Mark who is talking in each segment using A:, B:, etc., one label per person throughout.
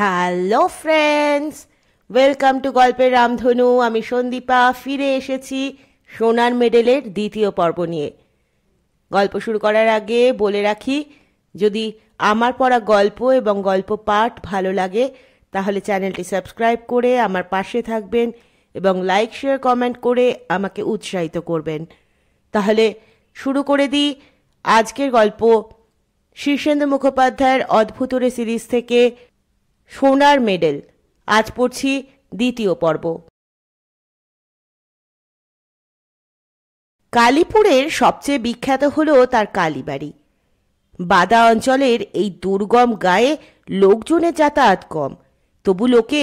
A: hello friends welcome to গল্পের রামধনু আমি সন্দীপা ফিরে এসেছি সোনার মেডেলের দ্বিতীয় পর্ব নিয়ে গল্প শুরু করার আগে বলে রাখি যদি আমার পড়া গল্প এবং গল্প পাঠ ভালো লাগে তাহলে চ্যানেলটি সাবস্ক্রাইব করে আমার পাশে থাকবেন এবং লাইক শেয়ার কমেন্ট করে আমাকে উৎসাহিত করবেন তাহলে শুরু করে দিই আজকের গল্প শীর্ষেন্দু মুখোপাধ্যায়ের অদ্ভুতরে সিরিজ থেকে সোনার মেডেল আজ পড়ছি দ্বিতীয় পর্ব কালীপুরের সবচেয়ে বিখ্যাত হল তার কালীবাড়ি বাদা অঞ্চলের এই দুর্গম গায়ে লোকজনের যাতায়াত কম তবু লোকে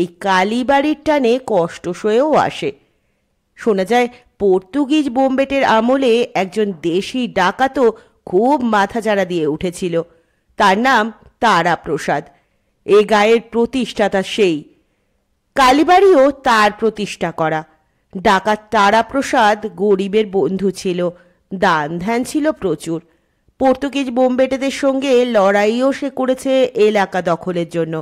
A: এই কালীবাড়ির টানে কষ্ট সয়েও আসে শোনা যায় পর্তুগিজ বোম্বেটের আমলে একজন দেশি ডাকাতও খুব মাথাচাড়া দিয়ে উঠেছিল তার নাম তারা প্রসাদ এ গায়ের প্রতিষ্ঠাতা সেই কালীবাড়িও তার প্রতিষ্ঠা করা ডাকাত তারাপ্রসাদ গরিবের বন্ধু ছিল দান ধ্যান ছিল প্রচুর পর্তুগিজ বোম্বেটেদের সঙ্গে লড়াইও সে করেছে এলাকা দখলের জন্য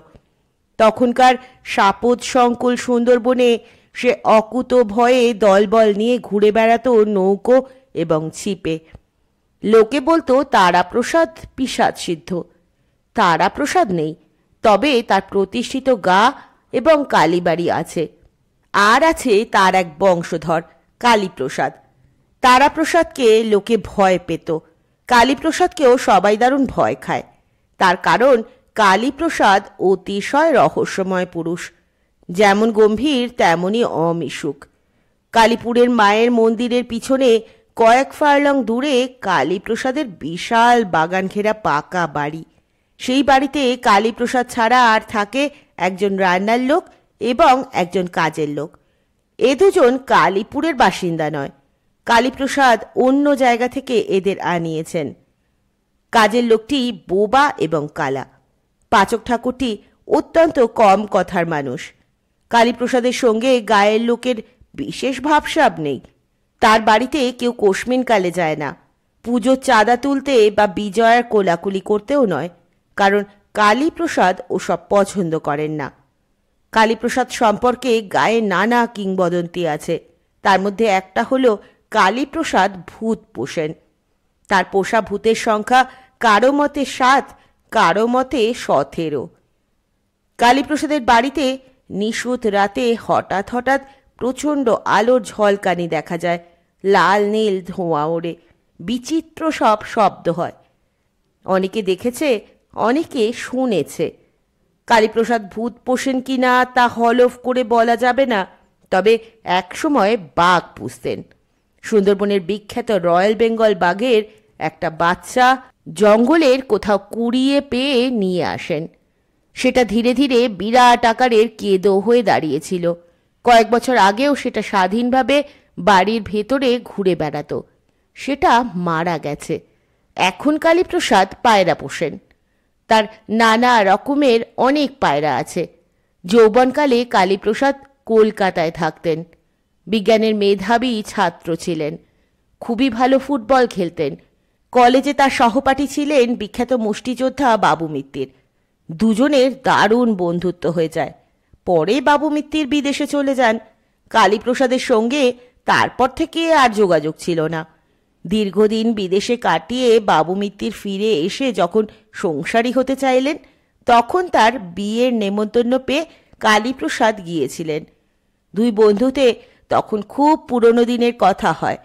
A: তখনকার সাপদ সংকুল সুন্দরবনে সে অকুত ভয়ে দলবল নিয়ে ঘুরে বেড়াতো নৌকো এবং ছিপে লোকে বলতো তারাপ্রসাদ পিসাদ সিদ্ধ তারাপ্রসাদ নেই তবে তার প্রতিষ্ঠিত গা এবং কালীবাড়ি আছে আর আছে তার এক বংশধর কালীপ্রসাদ তারাপ্রসাদকে লোকে ভয় পেত কালীপ্রসাদকেও সবাই দারুণ ভয় খায় তার কারণ কালীপ্রসাদ অতিশয় রহস্যময় পুরুষ যেমন গম্ভীর তেমনই অমিশুক কালীপুরের মায়ের মন্দিরের পিছনে কয়েক ফার্লং দূরে কালীপ্রসাদের বিশাল বাগান ঘেরা পাকা বাড়ি সেই বাড়িতে কালীপ্রসাদ ছাড়া আর থাকে একজন রান্নার লোক এবং একজন কাজের লোক এ দুজন কালীপুরের বাসিন্দা নয় কালীপ্রসাদ অন্য জায়গা থেকে এদের আনিয়েছেন কাজের লোকটি বোবা এবং কালা পাচক ঠাকুরটি অত্যন্ত কম কথার মানুষ কালীপ্রসাদের সঙ্গে গায়ের লোকের বিশেষ ভাবসাব নেই তার বাড়িতে কেউ কালে যায় না পুজোর চাঁদা তুলতে বা বিজয়ার কোলাকুলি করতেও নয় কারণ কালীপ্রসাদ ওসব পছন্দ করেন না কালীপ্রসাদ সম্পর্কে গায়ে নানা কিংবদন্তি আছে তার মধ্যে একটা হলো কালীপ্রসাদ ভূত পোষেন তার পোষা ভূতের সংখ্যা কারো মতে সাত কারো মতে সতেরো কালীপ্রসাদের বাড়িতে নিশুত রাতে হঠাৎ হঠাৎ প্রচণ্ড আলোর ঝলকানি দেখা যায় লাল নীল ধোঁয়া ওড়ে বিচিত্র সব শব্দ হয় অনেকে দেখেছে অনেকে শুনেছে কালীপ্রসাদ ভূত পোষেন কি না তা হলফ করে বলা যাবে না তবে একসময় বাঘ পুষতেন সুন্দরবনের বিখ্যাত রয়্যাল বেঙ্গল বাঘের একটা বাচ্চা জঙ্গলের কোথাও কুড়িয়ে পেয়ে নিয়ে আসেন সেটা ধীরে ধীরে বিরাট আকারের কেদো হয়ে দাঁড়িয়েছিল কয়েক বছর আগেও সেটা স্বাধীনভাবে বাড়ির ভেতরে ঘুরে বেড়াতো সেটা মারা গেছে এখন কালীপ্রসাদ পায়রা পোষেন তার নানা রকমের অনেক পায়রা আছে যৌবনকালে কালীপ্রসাদ কলকাতায় থাকতেন বিজ্ঞানের মেধাবী ছাত্র ছিলেন খুবই ভালো ফুটবল খেলতেন কলেজে তার সহপাঠী ছিলেন বিখ্যাত মুষ্টিযোদ্ধা বাবু মিত্তির দুজনের দারুণ বন্ধুত্ব হয়ে যায় পরে বাবু মিত্তির বিদেশে চলে যান কালীপ্রসাদের সঙ্গে তারপর থেকে আর যোগাযোগ ছিল না দীর্ঘদিন বিদেশে কাটিয়ে বাবু মিত্তির ফিরে এসে যখন সংসারী হতে চাইলেন তখন তার বিয়ের নেমন্তন্ন পেয়ে কালীপ্রসাদ গিয়েছিলেন দুই বন্ধুতে তখন খুব পুরনো দিনের কথা হয়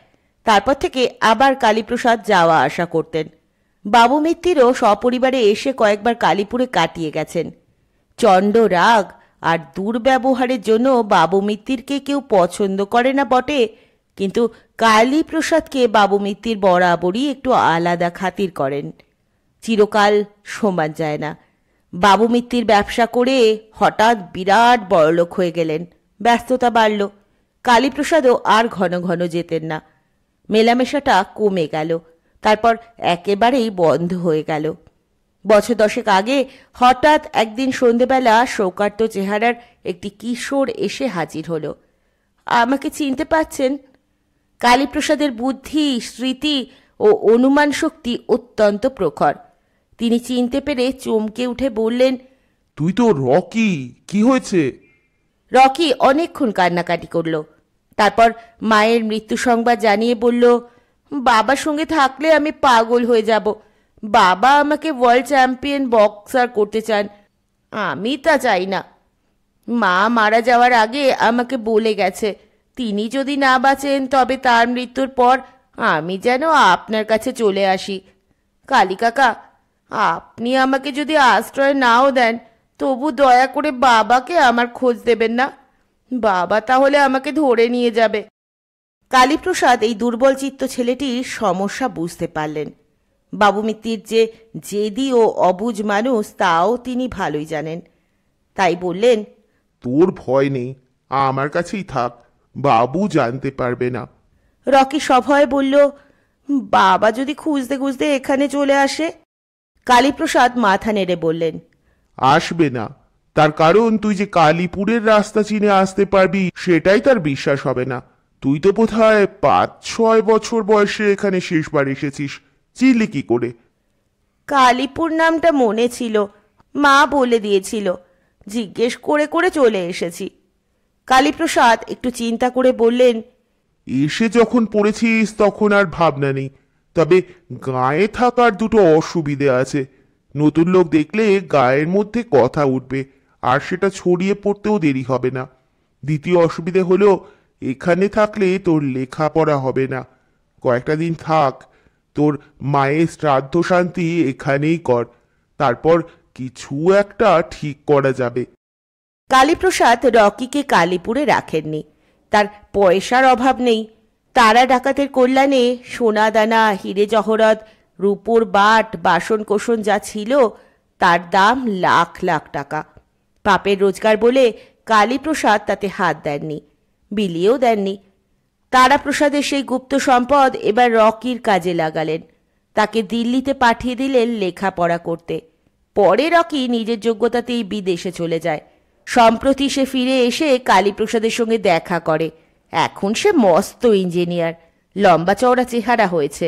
A: তারপর থেকে আবার কালীপ্রসাদ যাওয়া আসা করতেন বাবু মিত্তিরও সপরিবারে এসে কয়েকবার কালীপুরে কাটিয়ে গেছেন চণ্ড রাগ আর দুর্ব্যবহারের জন্য বাবু মিত্তিরকে কেউ পছন্দ করে না বটে কিন্তু কালীপ্রসাদকে বাবু মিত্তির বরাবরই একটু আলাদা খাতির করেন চিরকাল সমান যায় না বাবু মিত্তির ব্যবসা করে হঠাৎ বিরাট বড়লোক হয়ে গেলেন ব্যস্ততা বাড়ল কালীপ্রসাদও আর ঘন ঘন যেতেন না মেলামেশাটা কমে গেল তারপর একেবারেই বন্ধ হয়ে গেল বছর দশেক আগে হঠাৎ একদিন সন্ধেবেলা শৌকার্ত চেহারার একটি কিশোর এসে হাজির হলো আমাকে চিনতে পাচ্ছেন কালীপ্রসাদের বুদ্ধি স্মৃতি ও অনুমান শক্তি অত্যন্ত প্রখর তিনি চিনতে পেরে চমকে উঠে বললেন তুই তো রকি কি হয়েছে রকি অনেকক্ষণ কান্নাকাটি করল তারপর মায়ের মৃত্যু সংবাদ জানিয়ে বলল বাবার সঙ্গে থাকলে আমি পাগল হয়ে যাব বাবা আমাকে ওয়ার্ল্ড চ্যাম্পিয়ন বক্সার করতে চান আমি তা চাই না মা মারা যাওয়ার আগে আমাকে বলে গেছে তিনি যদি না বাঁচেন তবে তার মৃত্যুর পর আমি যেন আপনার কাছে চলে আসি কালী কাকা আপনি আমাকে যদি আশ্রয় নাও দেন তবু দয়া করে বাবাকে আমার খোঁজ দেবেন না বাবা তাহলে আমাকে ধরে নিয়ে যাবে কালীপ্রসাদ এই দুর্বল চিত্ত ছেলেটির সমস্যা বুঝতে পারলেন বাবু মিত্তির যে জেদি ও অবুজ মানুষ তাও তিনি ভালোই জানেন তাই বললেন
B: তোর ভয় নেই আমার কাছেই থাক বাবু জানতে পারবে না
A: রকি সভয় বলল বাবা যদি খুঁজতে খুঁজতে এখানে চলে আসে কালীপ্রসাদ মাথা নেড়ে বললেন
B: আসবে না তার কারণ তুই যে কালীপুরের রাস্তা চিনে আসতে পারবি সেটাই তার বিশ্বাস হবে না তুই তো বোধহয় পাঁচ ছয় বছর বয়সে এখানে শেষবার এসেছিস চিলি কি করে
A: কালীপুর নামটা মনে ছিল মা বলে দিয়েছিল জিজ্ঞেস করে করে চলে এসেছি কালীপ্রসাদ একটু চিন্তা করে বললেন
B: এসে যখন পড়েছিস তখন আর ভাবনা নেই তবে গায়ে থাকার দুটো অসুবিধে আছে নতুন লোক দেখলে গায়ের মধ্যে কথা উঠবে আর সেটা ছড়িয়ে পড়তেও দেরি হবে না দ্বিতীয় অসুবিধে হলো এখানে থাকলে তোর লেখাপড়া হবে না কয়েকটা দিন থাক তোর মায়ের শ্রাদ্ধ শান্তি এখানেই কর তারপর কিছু একটা ঠিক করা যাবে
A: কালীপ্রসাদ রকিকে কালীপুরে রাখেননি তার পয়সার অভাব নেই তারা ডাকাতের কল্যাণে সোনা দানা হিরে জহরত রূপোর বাট বাসন কোষণ যা ছিল তার দাম লাখ লাখ টাকা পাপের রোজগার বলে কালীপ্রসাদ তাতে হাত দেননি বিলিয়েও দেননি তারাপ্রসাদের সেই গুপ্ত সম্পদ এবার রকির কাজে লাগালেন তাকে দিল্লিতে পাঠিয়ে দিলেন লেখাপড়া করতে পরে রকি নিজের যোগ্যতাতেই বিদেশে চলে যায় সম্প্রতি সে ফিরে এসে কালীপ্রসাদের সঙ্গে দেখা করে এখন সে মস্ত ইঞ্জিনিয়ার লম্বা চওড়া চেহারা হয়েছে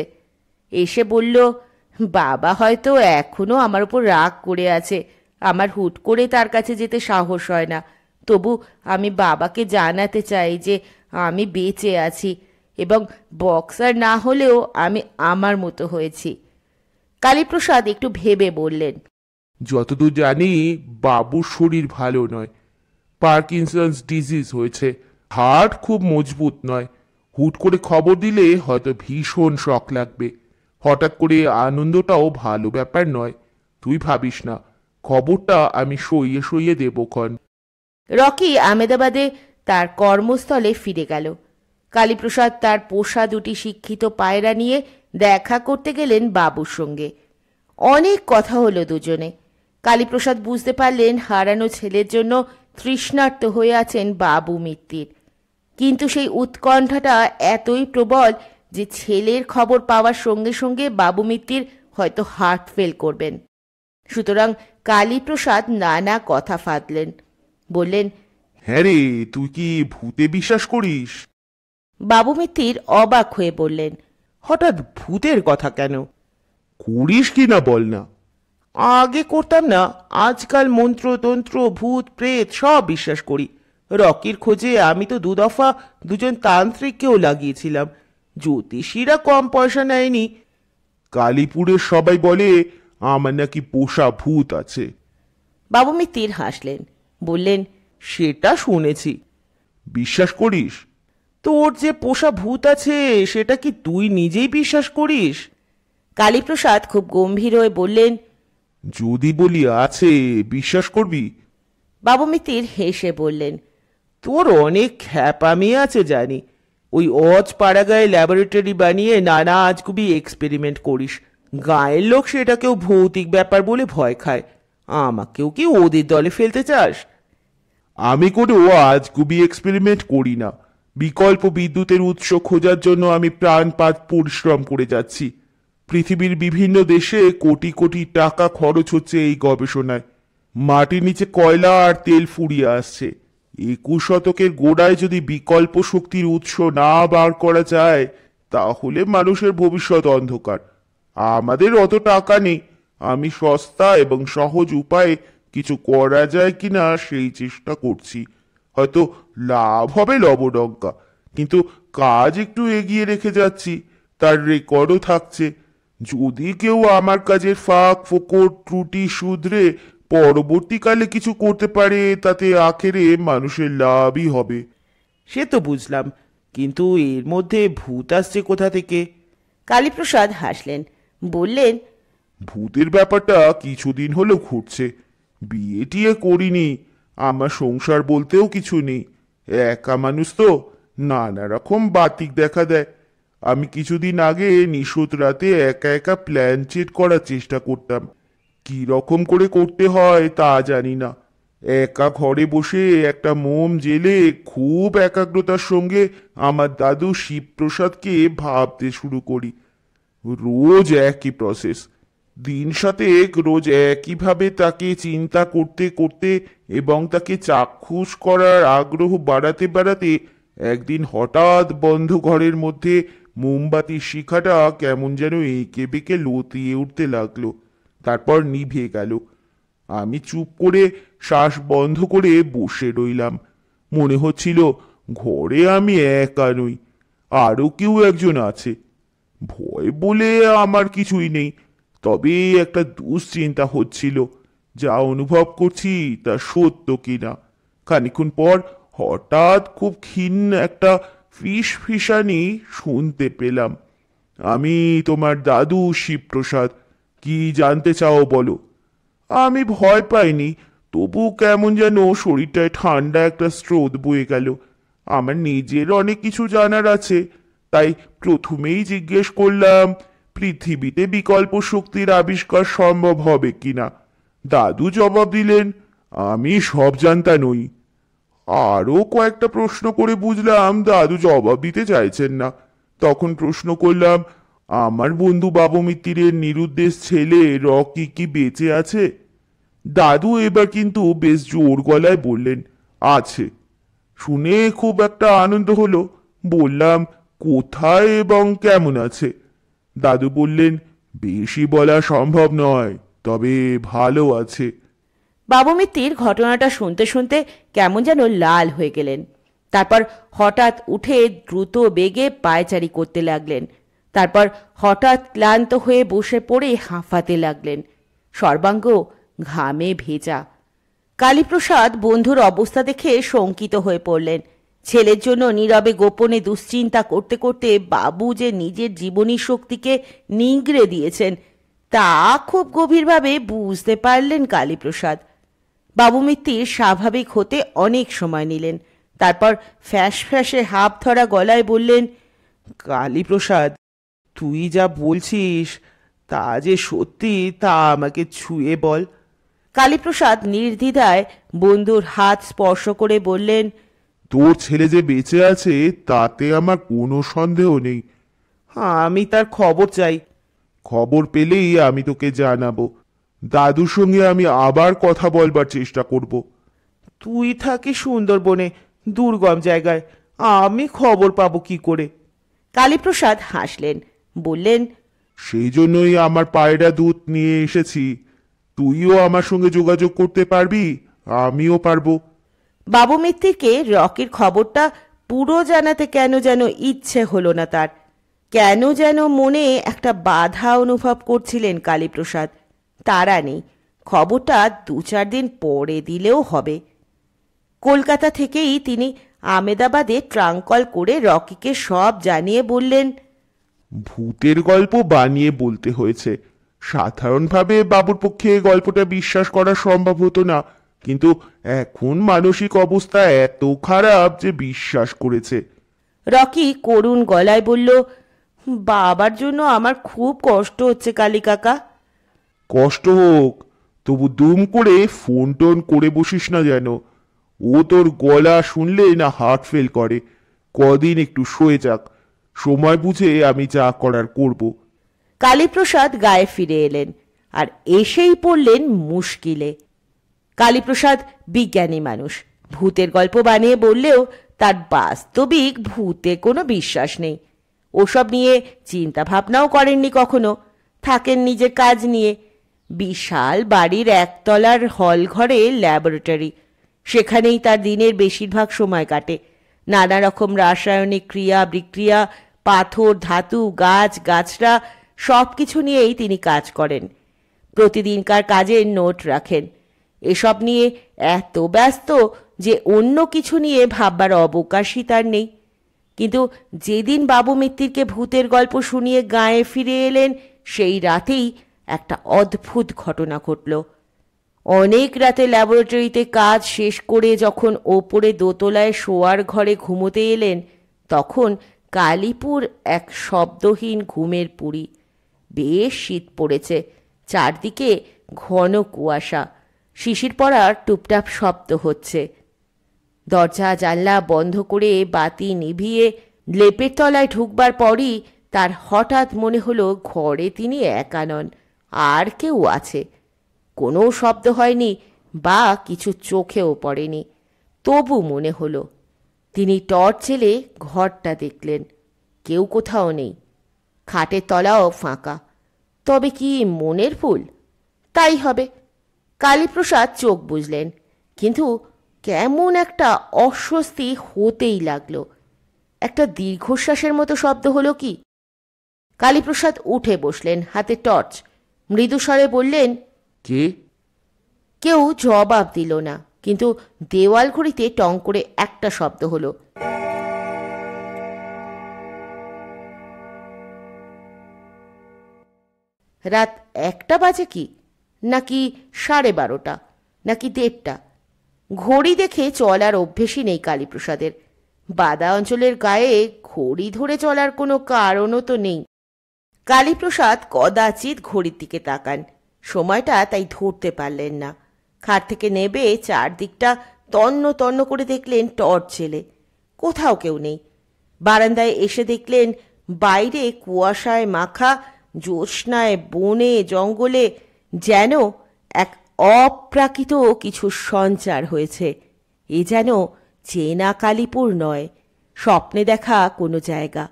A: এসে বলল বাবা হয়তো এখনও আমার উপর রাগ করে আছে আমার হুট করে তার কাছে যেতে সাহস হয় না তবু আমি বাবাকে জানাতে চাই যে আমি বেঁচে আছি এবং বক্সার না হলেও আমি আমার মতো হয়েছি কালীপ্রসাদ একটু ভেবে বললেন
B: যতদূর জানি বাবুর শরীর ভালো নয় পার্কিনসন্স ডিজিজ হয়েছে হাড় খুব মজবুত নয় হুট করে খবর দিলে হয়তো ভীষণ শখ লাগবে হঠাৎ করে আনন্দটাও ভালো ব্যাপার নয় তুই ভাবিস না খবরটা আমি সইয়ে সইয়ে দেবক্ষণ
A: রকি আমেদাবাদে তার কর্মস্থলে ফিরে গেল কালীপ্রসাদ তার পোষা দুটি শিক্ষিত পায়রা নিয়ে দেখা করতে গেলেন বাবুর সঙ্গে অনেক কথা হলো দুজনে কালীপ্রসাদ বুঝতে পারলেন হারানো ছেলের জন্য তৃষ্ণার্ত হয়ে আছেন বাবু মিত্তির কিন্তু সেই উৎকণ্ঠাটা এতই প্রবল যে ছেলের খবর পাওয়ার সঙ্গে সঙ্গে বাবু মিত্তির হয়তো হার্ট ফেল করবেন সুতরাং কালীপ্রসাদ নানা কথা ফাঁদলেন বললেন হ্যাঁ রে তুই কি ভূতে বিশ্বাস করিস বাবু মিত্তির অবাক হয়ে বললেন
B: হঠাৎ ভূতের কথা কেন করিস কি না বল না আগে করতাম
C: না আজকাল মন্ত্রতন্ত্র ভূত প্রেত সব বিশ্বাস করি রকির খোঁজে আমি তো দুদফা দুজন তান্ত্রিককেও লাগিয়েছিলাম জ্যোতিষীরা কম
B: পয়সা নেয়নি কালীপুরের সবাই বলে আমার নাকি পোষা ভূত আছে
A: বাবু মিত্তির হাসলেন বললেন সেটা শুনেছি
C: বিশ্বাস করিস তোর যে পোষা ভূত আছে সেটা কি তুই নিজেই
A: বিশ্বাস করিস কালীপ্রসাদ খুব গম্ভীর হয়ে বললেন
B: যদি বলি আছে বিশ্বাস করবি
A: বাবু মিত্তির হেসে বললেন তোর
C: অনেক খ্যাপামি আছে জানি ওই অজ গায়ে ল্যাবরেটরি বানিয়ে নানা আজগুবি এক্সপেরিমেন্ট করিস গায়ের লোক সেটাকেও ভৌতিক ব্যাপার বলে ভয় খায়
B: আমাকেও কি ওদের দলে ফেলতে চাস আমি কোনো আজগুবি এক্সপেরিমেন্ট করি না বিকল্প বিদ্যুতের উৎস খোঁজার জন্য আমি প্রাণপাত পরিশ্রম করে যাচ্ছি পৃথিবীর বিভিন্ন দেশে কোটি কোটি টাকা খরচ হচ্ছে এই গবেষণায় মাটির নিচে কয়লা আর তেল ফুরিয়ে আসছে একুশ শতকের গোড়ায় যদি বিকল্প শক্তির উৎস না বার করা যায় তাহলে মানুষের ভবিষ্যৎ অন্ধকার আমাদের অত টাকা নেই আমি সস্তা এবং সহজ উপায়ে কিছু করা যায় কিনা সেই চেষ্টা করছি হয়তো লাভ হবে লবডঙ্কা কিন্তু কাজ একটু এগিয়ে রেখে যাচ্ছি তার রেকর্ডও থাকছে যদি কেউ আমার কাজের ফাঁক ফোকর ত্রুটি শুধরে পরবর্তীকালে কিছু করতে পারে তাতে আখেরে মানুষের লাভই হবে সে তো বুঝলাম কিন্তু এর মধ্যে ভূত আসছে কোথা থেকে
A: কালীপ্রসাদ হাসলেন
B: বললেন ভূতের ব্যাপারটা কিছুদিন হলো ঘুরছে বিয়ে টিয়ে করিনি আমার সংসার বলতেও কিছু নেই একা মানুষ তো নানা রকম বাতিক দেখা দেয় আমি কিছুদিন আগে নিশুত রাতে একা একা প্ল্যান চেট করার চেষ্টা করতাম কি রকম করে করতে হয় তা জানি না একা ঘরে বসে একটা মোম জেলে খুব একাগ্রতার সঙ্গে আমার দাদু শিবপ্রসাদকে ভাবতে শুরু করি রোজ একই প্রসেস দিন সাথে রোজ একইভাবে তাকে চিন্তা করতে করতে এবং তাকে চাক্ষুষ করার আগ্রহ বাড়াতে বাড়াতে একদিন হঠাৎ বন্ধ ঘরের মধ্যে মোমবাতির শিখাটা কেমন যেন এঁকে বেঁকে লতিয়ে উঠতে লাগলো তারপর নিভে গেল আমি চুপ করে শ্বাস বন্ধ করে বসে রইলাম মনে হচ্ছিল ঘরে আমি একা নই আরও কেউ একজন আছে ভয় বলে আমার কিছুই নেই তবে একটা দুশ্চিন্তা হচ্ছিল যা অনুভব করছি তা সত্য কিনা খানিক্ষণ পর হঠাৎ খুব ক্ষীণ একটা ফিস ফিসানি শুনতে পেলাম আমি তোমার দাদু শিবপ্রসাদ কি জানতে চাও বলো আমি ভয় পাইনি তবু কেমন যেন শরীরটায় ঠান্ডা একটা স্রোত বয়ে গেল আমার নিজের অনেক কিছু জানার আছে তাই প্রথমেই জিজ্ঞেস করলাম পৃথিবীতে বিকল্প শক্তির আবিষ্কার সম্ভব হবে কিনা দাদু জবাব দিলেন আমি সব জানতা নই আরও কয়েকটা প্রশ্ন করে বুঝলাম দাদু জবাব দিতে চাইছেন না তখন প্রশ্ন করলাম আমার বন্ধু বাবু মিত্তিরের নিরুদ্দেশ ছেলে রকি কি বেঁচে আছে দাদু এবার কিন্তু বেশ জোর গলায় বললেন আছে শুনে খুব একটা আনন্দ হলো বললাম কোথায় এবং কেমন আছে দাদু বললেন বেশি বলা সম্ভব নয় তবে ভালো আছে
A: বাবু মিত্রির ঘটনাটা শুনতে শুনতে কেমন যেন লাল হয়ে গেলেন তারপর হঠাৎ উঠে দ্রুত বেগে পায়চারি করতে লাগলেন তারপর হঠাৎ ক্লান্ত হয়ে বসে পড়ে হাঁফাতে লাগলেন সর্বাঙ্গ ঘামে ভেজা কালীপ্রসাদ বন্ধুর অবস্থা দেখে শঙ্কিত হয়ে পড়লেন ছেলের জন্য নীরবে গোপনে দুশ্চিন্তা করতে করতে বাবু যে নিজের জীবনী শক্তিকে নিংড়ে দিয়েছেন তা খুব গভীরভাবে বুঝতে পারলেন কালীপ্রসাদ বাবু মিত্তির স্বাভাবিক হতে অনেক সময় নিলেন তারপর ফ্যাঁস ফ্যাঁসে হাফ ধরা গলায় বললেন কালীপ্রসাদ তুই
C: যা বলছিস তা যে সত্যি তা আমাকে ছুঁয়ে বল
A: কালীপ্রসাদ নির্দ্বিধায় বন্ধুর হাত স্পর্শ করে বললেন
B: তোর ছেলে যে বেঁচে আছে তাতে আমার কোনো সন্দেহ নেই
A: হ্যাঁ, আমি তার
B: খবর চাই খবর পেলেই আমি তোকে জানাবো দাদুর সঙ্গে আমি আবার কথা বলবার চেষ্টা করব
C: তুই থাকি
B: সুন্দরবনে দুর্গম
A: জায়গায় আমি খবর পাবো কি করে কালীপ্রসাদ হাসলেন বললেন
B: সেই জন্যই আমার পায়রা দুধ নিয়ে এসেছি তুইও আমার সঙ্গে
A: যোগাযোগ করতে পারবি আমিও পারবো বাবু মিত্তিরকে রকির খবরটা পুরো জানাতে কেন যেন ইচ্ছে হলো না তার কেন যেন মনে একটা বাধা অনুভব করছিলেন কালীপ্রসাদ তারা নেই খবরটা দু চার দিন পরে দিলেও হবে কলকাতা থেকেই তিনি আমেদাবাদে ট্রাঙ্কল করে রকিকে সব জানিয়ে বললেন
B: ভূতের গল্প বানিয়ে বলতে হয়েছে সাধারণভাবে বাবুর পক্ষে গল্পটা বিশ্বাস করা সম্ভব হতো না কিন্তু এখন মানসিক অবস্থা এত খারাপ যে বিশ্বাস করেছে
A: রকি করুণ গলায় বলল বাবার জন্য আমার খুব কষ্ট হচ্ছে কালী কাকা
B: কষ্ট হোক তবু দুম করে ফোন টোন করে বসিস না যেন ও তোর গলা শুনলে না হার্ট ফেল করে কদিন একটু শুয়ে যাক সময় বুঝে আমি যা করার করব
A: কালীপ্রসাদ গায়ে ফিরে এলেন আর এসেই পড়লেন মুশকিলে কালীপ্রসাদ বিজ্ঞানী মানুষ ভূতের গল্প বানিয়ে বললেও তার বাস্তবিক ভূতে কোনো বিশ্বাস নেই ওসব নিয়ে চিন্তা ভাবনাও করেননি কখনো থাকেন নিজের কাজ নিয়ে বিশাল বাড়ির একতলার হল ঘরে ল্যাবরেটরি সেখানেই তার দিনের বেশিরভাগ সময় কাটে নানা রকম রাসায়নিক ক্রিয়া বিক্রিয়া পাথর ধাতু গাছ গাছরা সব কিছু নিয়েই তিনি কাজ করেন প্রতিদিনকার কাজের নোট রাখেন এসব নিয়ে এত ব্যস্ত যে অন্য কিছু নিয়ে ভাববার অবকাশই তার নেই কিন্তু যেদিন বাবু মিত্তিরকে ভূতের গল্প শুনিয়ে গায়ে ফিরে এলেন সেই রাতেই একটা অদ্ভুত ঘটনা ঘটল অনেক রাতে ল্যাবরেটরিতে কাজ শেষ করে যখন ওপরে দোতলায় শোয়ার ঘরে ঘুমোতে এলেন তখন কালীপুর এক শব্দহীন ঘুমের পুরী বেশ শীত পড়েছে চারদিকে ঘন কুয়াশা শিশির পড়ার টুপটাপ শব্দ হচ্ছে দরজা জানলা বন্ধ করে বাতি নিভিয়ে লেপের তলায় ঢুকবার পরই তার হঠাৎ মনে হলো ঘরে তিনি একা নন আর কেউ আছে কোনো শব্দ হয়নি বা কিছু চোখেও পড়েনি তবু মনে হলো তিনি টর্চ জেলে ঘরটা দেখলেন কেউ কোথাও নেই খাটের তলাও ফাঁকা তবে কি মনের ফুল তাই হবে কালীপ্রসাদ চোখ বুঝলেন কিন্তু কেমন একটা অস্বস্তি হতেই লাগলো একটা দীর্ঘশ্বাসের মতো শব্দ হলো কি কালীপ্রসাদ উঠে বসলেন হাতে টর্চ মৃদুস্বরে বললেন কে কেউ জবাব দিল না কিন্তু দেওয়াল ঘড়িতে টং করে একটা শব্দ হলো রাত একটা বাজে কি নাকি সাড়ে বারোটা নাকি দেড়টা ঘড়ি দেখে চলার অভ্যেসই নেই কালীপ্রসাদের বাদা অঞ্চলের গায়ে ঘড়ি ধরে চলার কোনো কারণও তো নেই কালীপ্রসাদ কদাচিৎ ঘড়ির দিকে তাকান সময়টা তাই ধরতে পারলেন না খাট থেকে নেবে চারদিকটা তন্ন তন্ন করে দেখলেন টর্চ ছেলে কোথাও কেউ নেই বারান্দায় এসে দেখলেন বাইরে কুয়াশায় মাখা জ্যোৎস্নায় বনে জঙ্গলে যেন এক অপ্রাকৃত কিছু সঞ্চার হয়েছে এ যেন চেনা কালীপুর নয় স্বপ্নে দেখা কোনো জায়গা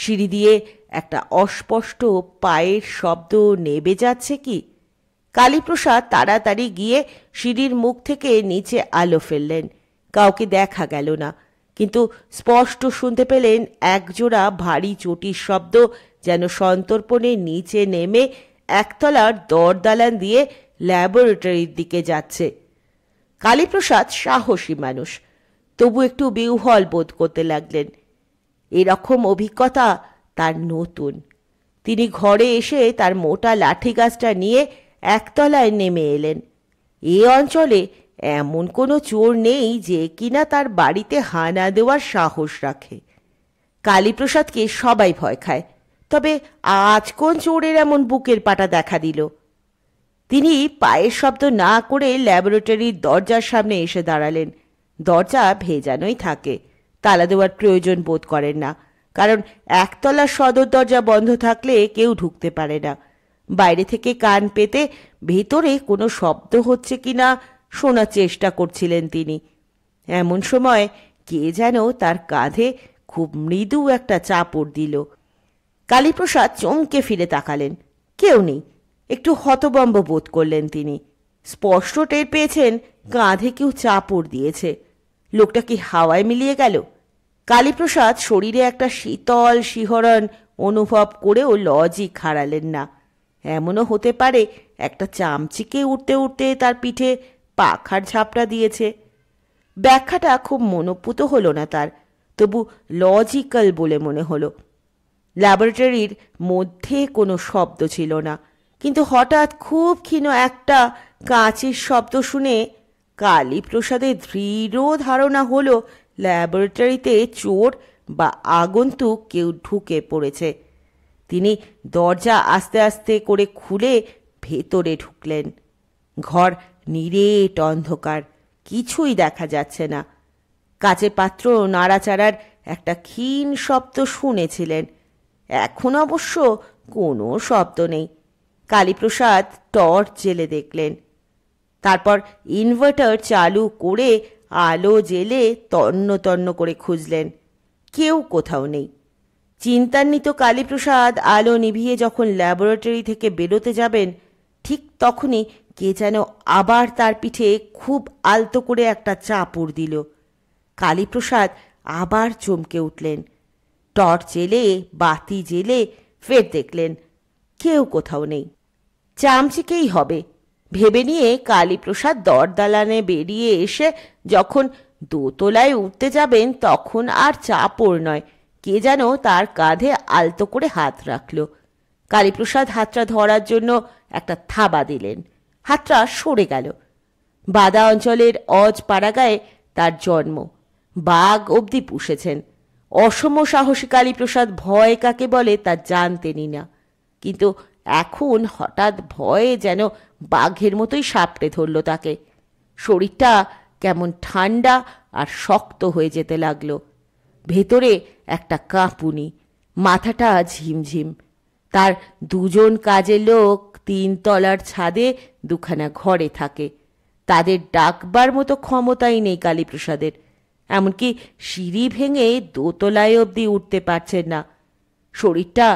A: সিঁড়ি দিয়ে একটা অস্পষ্ট পায়ের শব্দ নেবে যাচ্ছে কি কালীপ্রসাদ তাড়াতাড়ি গিয়ে সিঁড়ির মুখ থেকে নিচে আলো ফেললেন কাউকে দেখা গেল না কিন্তু স্পষ্ট শুনতে পেলেন একজোড়া ভারী চটির শব্দ যেন সন্তর্পণে নিচে নেমে একতলার দরদালান দিয়ে ল্যাবরেটরির দিকে যাচ্ছে কালীপ্রসাদ সাহসী মানুষ তবু একটু বিহ্বল বোধ করতে লাগলেন এরকম অভিজ্ঞতা তার নতুন তিনি ঘরে এসে তার মোটা লাঠি গাছটা নিয়ে একতলায় নেমে এলেন এ অঞ্চলে এমন কোনো চোর নেই যে কিনা তার বাড়িতে হানা দেওয়ার সাহস রাখে কালীপ্রসাদকে সবাই ভয় খায় তবে আজ কোন চোরের এমন বুকের পাটা দেখা দিল তিনি পায়ের শব্দ না করে ল্যাবরেটরির দরজার সামনে এসে দাঁড়ালেন দরজা ভেজানোই থাকে তালা দেওয়ার প্রয়োজন বোধ করেন না কারণ একতলা সদর দরজা বন্ধ থাকলে কেউ ঢুকতে পারে না বাইরে থেকে কান পেতে ভেতরে কোনো শব্দ হচ্ছে কিনা শোনার চেষ্টা করছিলেন তিনি এমন সময় কে যেন তার কাঁধে খুব মৃদু একটা চাপড় দিল কালীপ্রসাদ চমকে ফিরে তাকালেন কেউ নেই একটু হতবম্ব বোধ করলেন তিনি স্পষ্ট টের পেয়েছেন কাঁধে কেউ চাপড় দিয়েছে লোকটা কি হাওয়ায় মিলিয়ে গেল কালীপ্রসাদ শরীরে একটা শীতল শিহরণ অনুভব করেও লজিক হারালেন না এমনও হতে পারে একটা চামচিকে উঠতে উঠতে তার পিঠে পাখার ঝাপটা দিয়েছে ব্যাখ্যাটা খুব মনোপুত হলো না তার তবু লজিক্যাল বলে মনে হলো ল্যাবরেটরির মধ্যে কোনো শব্দ ছিল না কিন্তু হঠাৎ খুব ক্ষীণ একটা কাঁচির শব্দ শুনে কালীপ্রসাদের দৃঢ় ধারণা হলো ল্যাবরেটরিতে চোর বা আগন্তুক কেউ ঢুকে পড়েছে তিনি দরজা আস্তে আস্তে করে খুলে ভেতরে ঢুকলেন ঘর নিরেট অন্ধকার কিছুই দেখা যাচ্ছে না কাছে পাত্র নাড়াচাড়ার একটা ক্ষীণ শব্দ শুনেছিলেন এখন অবশ্য কোনো শব্দ নেই কালীপ্রসাদ টর্চ জেলে দেখলেন তারপর ইনভার্টার চালু করে আলো জেলে তন্ন তন্ন করে খুঁজলেন কেউ কোথাও নেই চিন্তান্বিত কালীপ্রসাদ আলো নিভিয়ে যখন ল্যাবরেটরি থেকে বেরোতে যাবেন ঠিক তখনই কে যেন আবার তার পিঠে খুব আলতো করে একটা চাপড় দিল কালীপ্রসাদ আবার চমকে উঠলেন টর্চ জেলে বাতি জেলে ফের দেখলেন কেউ কোথাও নেই চামচিকেই হবে ভেবে নিয়ে কালীপ্রসাদ দরদালানে বেরিয়ে এসে যখন দোতলায় উঠতে যাবেন তখন আর চাপড় নয় কে যেন তার কাঁধে আলতো করে হাত রাখল কালীপ্রসাদ হাতটা ধরার জন্য একটা থাবা দিলেন হাতটা সরে গেল বাদা অঞ্চলের অজ পাড়াগায় তার জন্ম বাঘ অবধি পুষেছেন অসম সাহসী কালীপ্রসাদ ভয় কাকে বলে তা জানতেনি না কিন্তু এখন হঠাৎ ভয়ে যেন বাঘের মতোই সাপটে ধরল তাকে শরীরটা কেমন ঠান্ডা আর শক্ত হয়ে যেতে লাগলো ভেতরে একটা কাঁপুনি মাথাটা ঝিমঝিম তার দুজন কাজে লোক তিন তলার ছাদে দুখানা ঘরে থাকে তাদের ডাকবার মতো ক্ষমতাই নেই কালীপ্রসাদের এমনকি সিঁড়ি ভেঙে দোতলায় অবধি উঠতে পারছেন না শরীরটা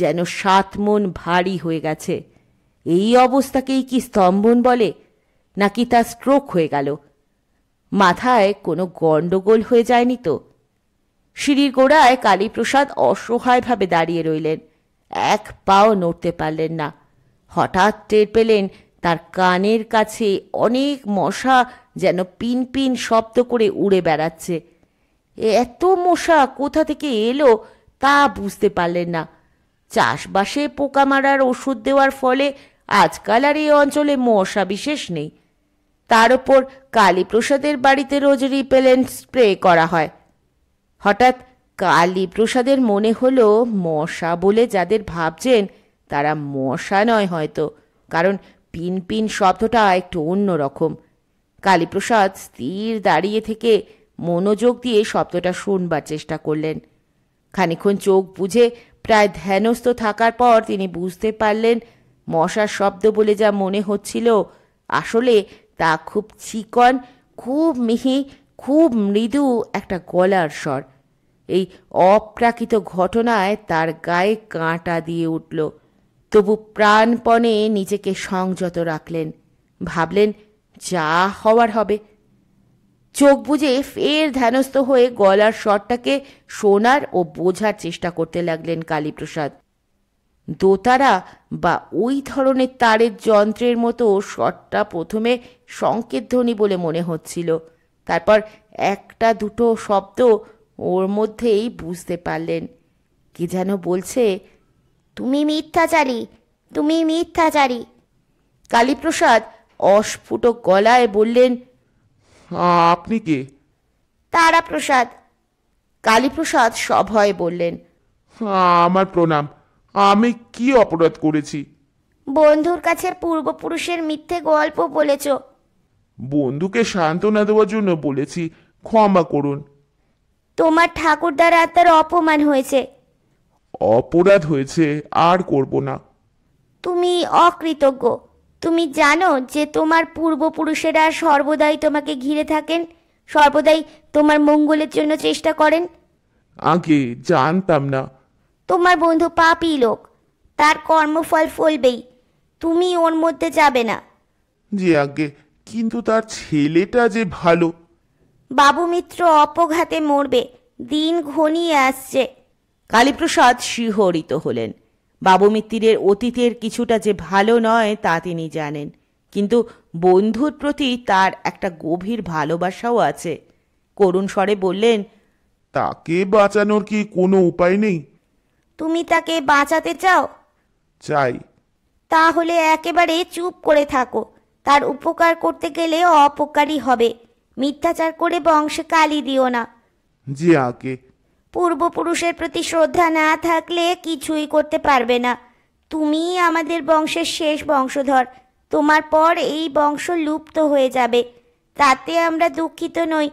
A: যেন সাত মন ভারী হয়ে গেছে এই অবস্থাকেই কি স্তম্ভন বলে নাকি তা স্ট্রোক হয়ে গেল মাথায় কোনো গণ্ডগোল হয়ে যায়নি তো সিঁড়ির গোড়ায় কালীপ্রসাদ অসহায়ভাবে দাঁড়িয়ে রইলেন এক পাও নড়তে পারলেন না হঠাৎ টের পেলেন তার কানের কাছে অনেক মশা যেন পিন পিন শব্দ করে উড়ে বেড়াচ্ছে এত মশা কোথা থেকে এলো তা বুঝতে পারলেন না চাষবাসে পোকা মারার ওষুধ দেওয়ার ফলে আজকাল আর এই অঞ্চলে মশা বিশেষ নেই তার ওপর কালীপ্রসাদের বাড়িতে রোজ রিপেলেন্ট স্প্রে করা হয় হঠাৎ কালীপ্রসাদের মনে হল মশা বলে যাদের ভাবছেন তারা মশা নয় হয়তো কারণ পিন পিন শব্দটা একটু অন্য রকম কালীপ্রসাদ স্থির দাঁড়িয়ে থেকে মনোযোগ দিয়ে শব্দটা শুনবার চেষ্টা করলেন খানিক্ষণ চোখ বুঝে প্রায় ধ্যানস্থ থাকার পর তিনি বুঝতে পারলেন মশার শব্দ বলে যা মনে হচ্ছিল আসলে তা খুব চিকন খুব মিহি খুব মৃদু একটা গলার স্বর এই অপ্রাকৃত ঘটনায় তার গায়ে কাঁটা দিয়ে উঠল তবু প্রাণপণে নিজেকে সংযত রাখলেন ভাবলেন যা হওয়ার হবে চোখ বুঝে ফের ধ্যানস্থ হয়ে গলার স্বরটাকে শোনার ও বোঝার চেষ্টা করতে লাগলেন কালীপ্রসাদ দোতারা বা ওই ধরনের তারের যন্ত্রের মতো স্বরটা প্রথমে সংকেত ধ্বনি বলে মনে হচ্ছিল তারপর একটা দুটো শব্দ ওর মধ্যেই বুঝতে পারলেন কি যেন বলছে তুমি
D: মিথ্যাচারী তুমি মিথ্যাচারী কালীপ্রসাদ অস্ফুট গলায় বললেন আপনি কে তারাপ্রসাদ কালীপ্রসাদ সভয় বললেন
A: আমার প্রণাম আমি
B: কি অপরাধ করেছি
D: বন্ধুর কাছে পূর্বপুরুষের মিথ্যে গল্প বলেছ
B: বন্ধুকে সান্ত্বনা দেওয়ার জন্য বলেছি ক্ষমা করুন
D: তোমার দ্বারা তার অপমান হয়েছে
B: অপরাধ হয়েছে আর করব না
D: তুমি অকৃতজ্ঞ তুমি জানো যে তোমার পূর্বপুরুষেরা সর্বদাই তোমাকে ঘিরে থাকেন সর্বদাই তোমার মঙ্গলের জন্য চেষ্টা করেন
B: আগে জানতাম না
D: তোমার বন্ধু পাপি লোক তার কর্মফল ফলবেই তুমি ওর মধ্যে যাবে না
B: যে আগে
A: কিন্তু তার ছেলেটা যে ভালো
D: বাবু মিত্র অপঘাতে মরবে
A: দিন ঘনিয়ে আসছে কালীপ্রসাদ শিহরিত হলেন বাবু মিত্রের অতীতের কিছুটা যে ভালো নয় তা তিনি জানেন কিন্তু বন্ধুর প্রতি তার একটা গভীর ভালোবাসাও আছে করুণ স্বরে বললেন
B: তাকে বাঁচানোর কি কোনো উপায় নেই
D: তুমি তাকে বাঁচাতে চাও চাই তাহলে একেবারে চুপ করে থাকো তার উপকার করতে গেলে অপকারী হবে মিথ্যাচার করে বংশে কালি দিও না জি আগে পূর্বপুরুষের প্রতি শ্রদ্ধা না থাকলে কিছুই করতে পারবে না তুমি আমাদের বংশের শেষ বংশধর তোমার পর এই বংশ লুপ্ত হয়ে যাবে তাতে আমরা দুঃখিত নই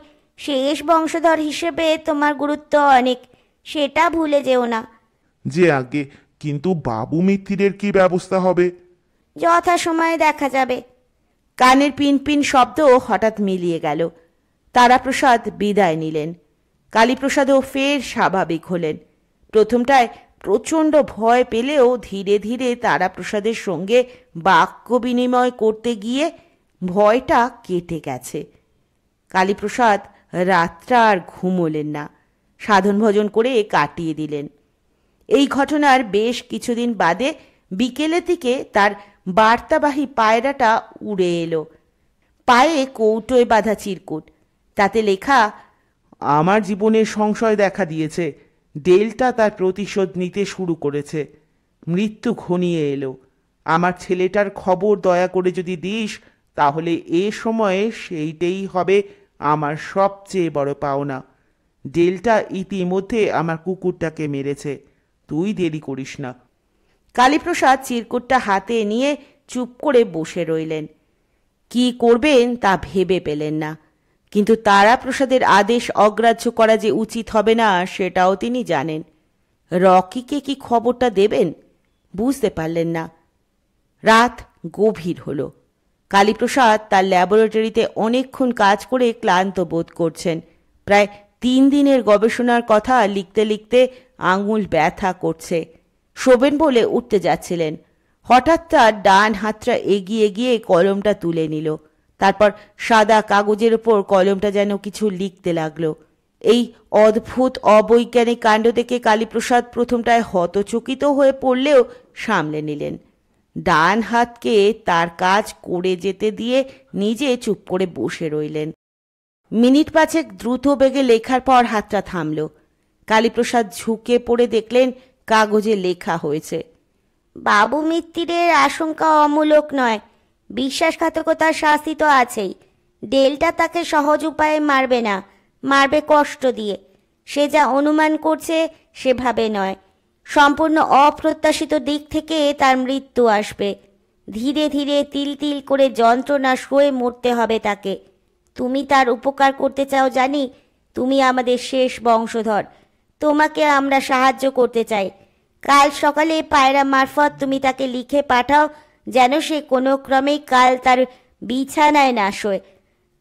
D: শেষ বংশধর হিসেবে তোমার গুরুত্ব অনেক সেটা ভুলে যেও না
B: যে আগে কিন্তু বাবু
A: মিত্রের কি ব্যবস্থা হবে
D: যথাসময়ে দেখা যাবে কানের
A: পিনপিন শব্দও হঠাৎ মিলিয়ে গেল তারাপ্রসাদ বিদায় নিলেন কালীপ্রসাদও ফের স্বাভাবিক হলেন প্রথমটায় প্রচণ্ড ভয় পেলেও ধীরে ধীরে তারাপ্রসাদের সঙ্গে বাক্য বিনিময় করতে গিয়ে ভয়টা কেটে গেছে কালীপ্রসাদ রাতটা আর ঘুমোলেন না সাধন ভজন করে কাটিয়ে দিলেন এই ঘটনার বেশ কিছুদিন বাদে বিকেলের দিকে তার বার্তাবাহী পায়রাটা উড়ে এলো পায়ে কৌটোয় বাঁধা চিরকুট তাতে লেখা আমার জীবনের
C: সংশয় দেখা দিয়েছে ডেল্টা তার প্রতিশোধ নিতে শুরু করেছে মৃত্যু ঘনিয়ে এলো আমার ছেলেটার খবর দয়া করে যদি দিস তাহলে এ সময়ে সেইটাই হবে আমার সবচেয়ে বড় পাওনা ডেল্টা ইতিমধ্যে আমার কুকুরটাকে মেরেছে তুই দেরি করিস না
A: কালীপ্রসাদ চিরকুটটা হাতে নিয়ে চুপ করে বসে রইলেন কি করবেন তা ভেবে পেলেন না কিন্তু তারাপ্রসাদের আদেশ অগ্রাহ্য করা যে উচিত হবে না সেটাও তিনি জানেন রকিকে কি খবরটা দেবেন বুঝতে পারলেন না রাত গভীর হল কালীপ্রসাদ তার ল্যাবরেটরিতে অনেকক্ষণ কাজ করে ক্লান্ত বোধ করছেন প্রায় তিন দিনের গবেষণার কথা লিখতে লিখতে আঙুল ব্যথা করছে শোবেন বলে উঠতে যাচ্ছিলেন হঠাৎ তার ডান হাতটা এগিয়ে গিয়ে কলমটা তুলে নিল তারপর সাদা কাগজের ওপর কলমটা যেন কিছু লিখতে লাগলো এই অদ্ভুত অবৈজ্ঞানিক কাণ্ড দেখে কালীপ্রসাদ প্রথমটায় হতচকিত হয়ে পড়লেও সামলে নিলেন ডান হাতকে তার কাজ করে যেতে দিয়ে নিজে চুপ করে বসে রইলেন মিনিট পাঁচেক দ্রুত বেগে লেখার পর হাতটা থামল কালীপ্রসাদ ঝুঁকে পড়ে দেখলেন কাগজে লেখা হয়েছে
D: বাবু মিত্তিরের আশঙ্কা অমূলক নয় বিশ্বাসঘাতকতার শাস্তি তো আছেই ডেলটা তাকে সহজ উপায়ে মারবে না মারবে কষ্ট দিয়ে সে যা অনুমান করছে সেভাবে নয় সম্পূর্ণ অপ্রত্যাশিত দিক থেকে তার মৃত্যু আসবে ধীরে ধীরে তিল তিল করে যন্ত্রণা শুয়ে মরতে হবে তাকে তুমি তার উপকার করতে চাও জানি তুমি আমাদের শেষ বংশধর তোমাকে আমরা সাহায্য করতে চাই কাল সকালে পায়রা মারফত তুমি তাকে লিখে পাঠাও যেন সে কোনো ক্রমেই কাল তার বিছানায় না শোয়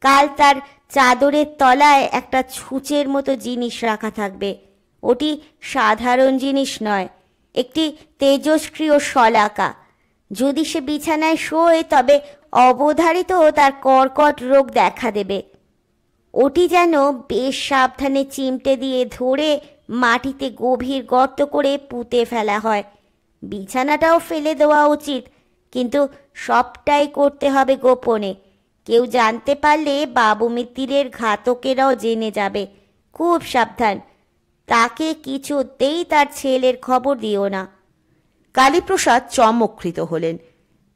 D: কাল তার চাদরের তলায় একটা ছুঁচের মতো জিনিস রাখা থাকবে ওটি সাধারণ জিনিস নয় একটি তেজস্ক্রিয় শলাকা যদি সে বিছানায় শোয় তবে অবধারিত তার কর্কট রোগ দেখা দেবে ওটি যেন বেশ সাবধানে চিমটে দিয়ে ধরে মাটিতে গভীর গর্ত করে পুঁতে ফেলা হয় বিছানাটাও ফেলে দেওয়া উচিত কিন্তু সবটাই করতে হবে গোপনে কেউ জানতে পারলে বাবু মিত্তিরের ঘাতকেরাও জেনে যাবে খুব সাবধান তাকে কিছুতেই তার ছেলের খবর দিও না কালীপ্রসাদ
A: চমকৃত হলেন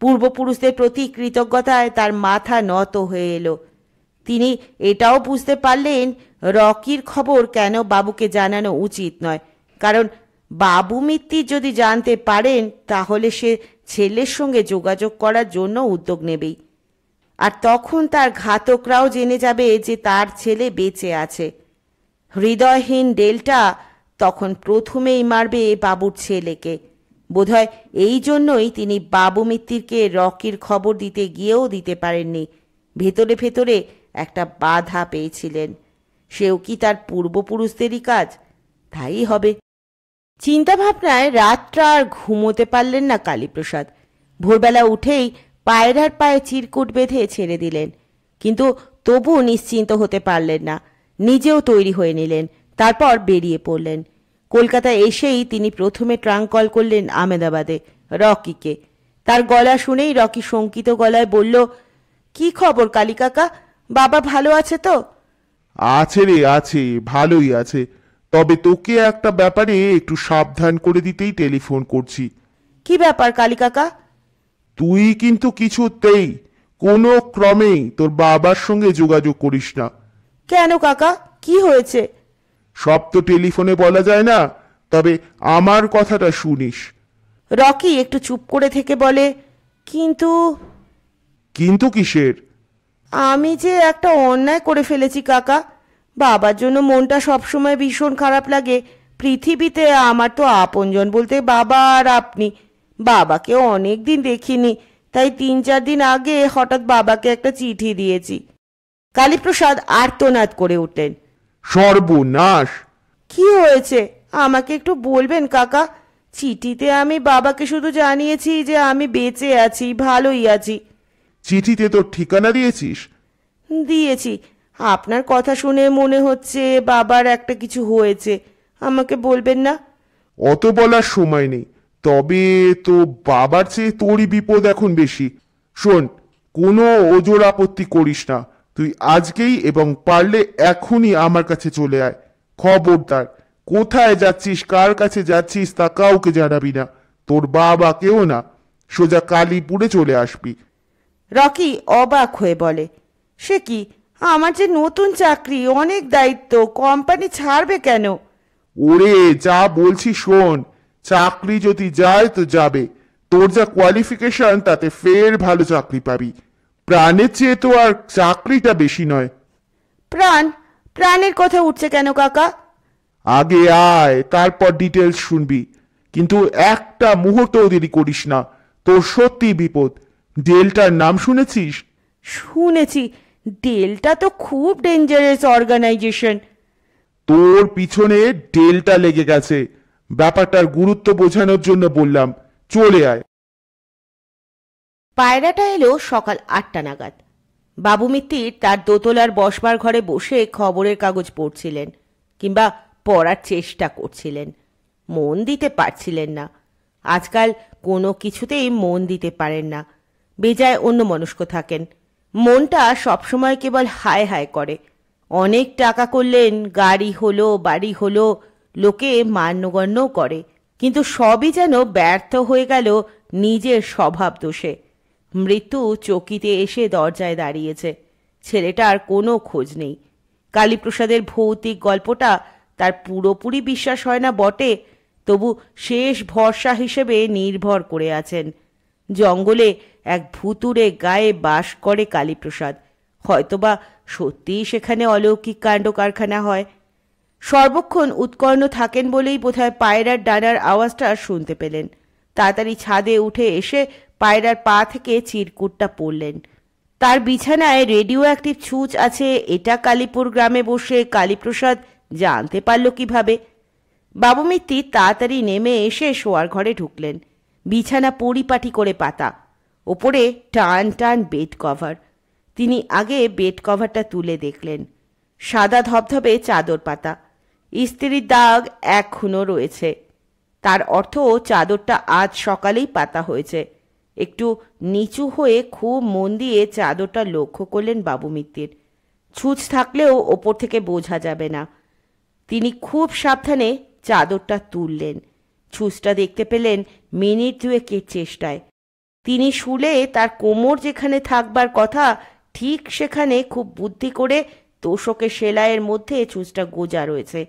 A: পূর্বপুরুষদের প্রতি কৃতজ্ঞতায় তার মাথা নত হয়ে এলো তিনি এটাও বুঝতে পারলেন রকির খবর কেন বাবুকে জানানো উচিত নয় কারণ বাবু মিত্তির যদি জানতে পারেন তাহলে সে ছেলের সঙ্গে যোগাযোগ করার জন্য উদ্যোগ নেবেই আর তখন তার ঘাতকরাও জেনে যাবে যে তার ছেলে বেঁচে আছে হৃদয়হীন ডেল্টা তখন প্রথমেই মারবে বাবুর ছেলেকে বোধহয় এই জন্যই তিনি বাবু মিত্তিরকে রকির খবর দিতে গিয়েও দিতে পারেননি ভেতরে ভেতরে একটা বাধা পেয়েছিলেন সেও কি তার পূর্বপুরুষদেরই কাজ তাই হবে চিন্তাভাবনায় রাতটা আর ঘুমোতে পারলেন না কালীপ্রসাদ ভোরবেলা উঠেই পায়রার পায়ে চিরকুট বেঁধে ছেড়ে দিলেন কিন্তু তবু নিশ্চিন্ত হতে পারলেন না নিজেও তৈরি হয়ে নিলেন তারপর বেরিয়ে পড়লেন কলকাতা এসেই তিনি প্রথমে ট্রাঙ্কল কল করলেন আমেদাবাদে রকিকে তার গলা শুনেই রকি শঙ্কিত গলায় বলল কি খবর কালিকাকা বাবা ভালো আছে তো
B: আছে রে আছে ভালোই আছে তবে তোকে একটা ব্যাপারে একটু সাবধান করে দিতেই টেলিফোন করছি
A: কি ব্যাপার কালী কাকা
B: তুই কিন্তু কিছুতেই কোনো ক্রমেই তোর বাবার সঙ্গে যোগাযোগ করিস না
A: কেন কাকা কি হয়েছে
B: সব তো টেলিফোনে বলা যায় না তবে আমার কথাটা শুনিস রকি
A: একটু চুপ করে থেকে বলে কিন্তু কিন্তু কিসের আমি যে একটা অন্যায় করে ফেলেছি কাকা বাবার জন্য মনটা সবসময় ভীষণ খারাপ লাগে পৃথিবীতে আমার তো আপনজন বলতে বাবা আর আপনি বাবাকে অনেক দিন দেখিনি তাই তিন চার দিন আগে হঠাৎ বাবাকে একটা চিঠি দিয়েছি কালীপ্রসাদ আর্তনাদ করে উঠলেন সর্বনাশ কি হয়েছে আমাকে একটু বলবেন কাকা চিঠিতে আমি বাবাকে শুধু জানিয়েছি যে আমি বেঁচে আছি ভালোই আছি
B: চিঠিতে তোর ঠিকানা দিয়েছিস
A: দিয়েছি আপনার কথা শুনে মনে হচ্ছে বাবার একটা কিছু হয়েছে আমাকে বলবেন না
B: অত বলার সময় নেই তবে তো বাবার চেয়ে তোরই বিপদ এখন বেশি শোন কোনো ওজোর আপত্তি করিস না তুই আজকেই এবং পারলে এখনই আমার কাছে চলে আয় খবরদার কোথায় যাচ্ছিস কার কাছে যাচ্ছিস তা কাউকে জানাবি না তোর বাবাকেও
A: না সোজা কালীপুরে চলে আসবি রকি অবাক হয়ে বলে সে কি আমার যে নতুন চাকরি অনেক দায়িত্ব কোম্পানি ছাড়বে কেন
B: ওরে যা বলছি শোন চাকরি যদি যায় তো যাবে তোর যা কোয়ালিফিকেশন তাতে ফের ভালো চাকরি পাবি প্রাণের চেয়ে তো আর চাকরিটা বেশি নয়
A: প্রাণ প্রাণের কথা উঠছে কেন কাকা
B: আগে আয় তারপর ডিটেলস শুনবি কিন্তু একটা মুহূর্তও দেরি করিস না তোর সত্যি বিপদ ডেলটার নাম শুনেছিস
A: শুনেছি ডেলটা তো খুব ডেঞ্জারাস অর্গানাইজেশন
B: তোর পিছনে ডেলটা লেগে গেছে ব্যাপারটার গুরুত্ব বোঝানোর জন্য বললাম চলে
A: আয় পায়রাটা এলো সকাল আটটা নাগাদ বাবু মিত্তির তার দোতলার বসবার ঘরে বসে খবরের কাগজ পড়ছিলেন কিংবা পড়ার চেষ্টা করছিলেন মন দিতে পারছিলেন না আজকাল কোনো কিছুতেই মন দিতে পারেন না বেজায় অন্যমনস্ক থাকেন মনটা সবসময় কেবল হায় হায় করে অনেক টাকা করলেন গাড়ি হলো বাড়ি হলো লোকে মান্যগণ্যও করে কিন্তু সবই যেন ব্যর্থ হয়ে গেল নিজের স্বভাব দোষে মৃত্যু চকিতে এসে দরজায় দাঁড়িয়েছে ছেলেটার কোনো খোঁজ নেই কালীপ্রসাদের ভৌতিক গল্পটা তার পুরোপুরি বিশ্বাস হয় না বটে তবু শেষ ভরসা হিসেবে নির্ভর করে আছেন জঙ্গলে এক ভুতুরে গায়ে বাস করে কালীপ্রসাদ হয়তোবা সত্যিই সেখানে অলৌকিক কাণ্ড কারখানা হয় সর্বক্ষণ উৎকর্ণ থাকেন বলেই বোধহয় পায়রার ডানার আওয়াজটা শুনতে পেলেন তাড়াতাড়ি ছাদে উঠে এসে পায়রার পা থেকে চিরকুটটা পড়লেন তার বিছানায় রেডিও অ্যাক্টিভ ছুঁচ আছে এটা কালীপুর গ্রামে বসে কালীপ্রসাদ জানতে পারল কিভাবে বাবু মিত্তি তাড়াতাড়ি নেমে এসে শোয়ার ঘরে ঢুকলেন বিছানা পরিপাটি করে পাতা ওপরে টান টান বেড কভার তিনি আগে বেড কভারটা তুলে দেখলেন সাদা ধবধবে চাদর পাতা ইস্ত্রির দাগ এখনও রয়েছে তার অর্থ চাদরটা আজ সকালেই পাতা হয়েছে একটু নিচু হয়ে খুব মন দিয়ে চাদরটা লক্ষ্য করলেন বাবু মিত্তির ছুঁচ থাকলেও ওপর থেকে বোঝা যাবে না তিনি খুব সাবধানে চাদরটা তুললেন ছুঁচটা দেখতে পেলেন মিনিট দুয়েকের চেষ্টায় তিনি শুলে তার কোমর যেখানে থাকবার কথা ঠিক সেখানে খুব বুদ্ধি করে তোষকে সেলাইয়ের মধ্যে ছুঁচটা গোজা রয়েছে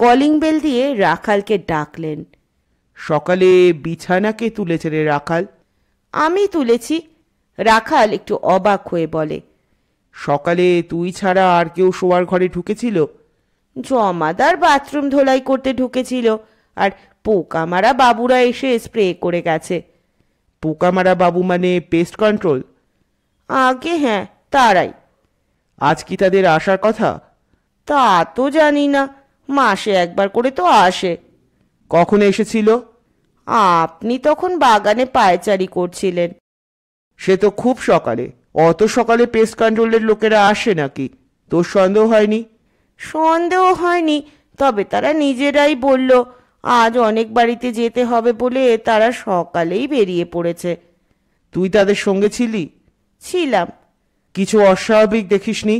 A: কলিং বেল দিয়ে রাখালকে ডাকলেন সকালে বিছানাকে তুলেছে রে রাখাল আমি তুলেছি রাখাল একটু অবাক হয়ে বলে সকালে তুই ছাড়া আর কেউ শোয়ার ঘরে ঢুকেছিল জমাদার বাথরুম ধোলাই করতে ঢুকেছিল আর পোকামারা বাবুরা এসে স্প্রে করে গেছে পোকামারা বাবু মানে পেস্ট কন্ট্রোল আগে হ্যাঁ তারাই
C: আজ কি তাদের আসার কথা
A: তা তো জানি না মাসে একবার করে তো আসে কখন এসেছিল আপনি তখন বাগানে পায়চারি করছিলেন সে তো খুব সকালে অত সকালে পেস্ট
C: কন্ট্রোলের লোকেরা আসে নাকি তোর সন্দেহ হয়নি
A: সন্দেহ হয়নি তবে তারা নিজেরাই বলল আজ অনেক বাড়িতে যেতে হবে বলে তারা সকালেই বেরিয়ে পড়েছে তুই তাদের সঙ্গে ছিলি ছিলাম কিছু অস্বাভাবিক দেখিসনি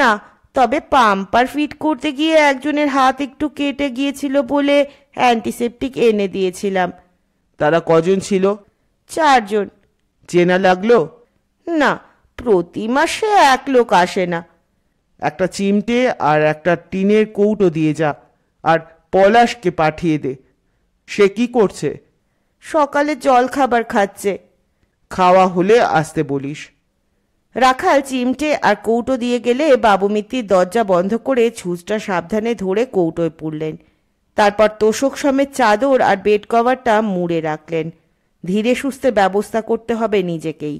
A: না তবে পাম্পার ফিট করতে গিয়ে একজনের হাত একটু কেটে গিয়েছিল বলে অ্যান্টিসেপটিক এনে দিয়েছিলাম তারা কজন ছিল চারজন চেনা লাগলো না প্রতি মাসে
C: এক লোক আসে না একটা চিমটে আর একটা টিনের কৌটো দিয়ে যা আর পলাশকে পাঠিয়ে দে সে কি করছে সকালে
A: জল খাবার খাচ্ছে খাওয়া হলে আসতে বলিস রাখাল চিমটে আর কৌটো দিয়ে গেলে বাবু মিত্রির দরজা বন্ধ করে ছুঁচটা সাবধানে ধরে কৌটোয় পড়লেন তারপর তোষক সমেত চাদর আর বেড কভারটা মুড়ে রাখলেন ধীরে সুস্থে ব্যবস্থা করতে হবে নিজেকেই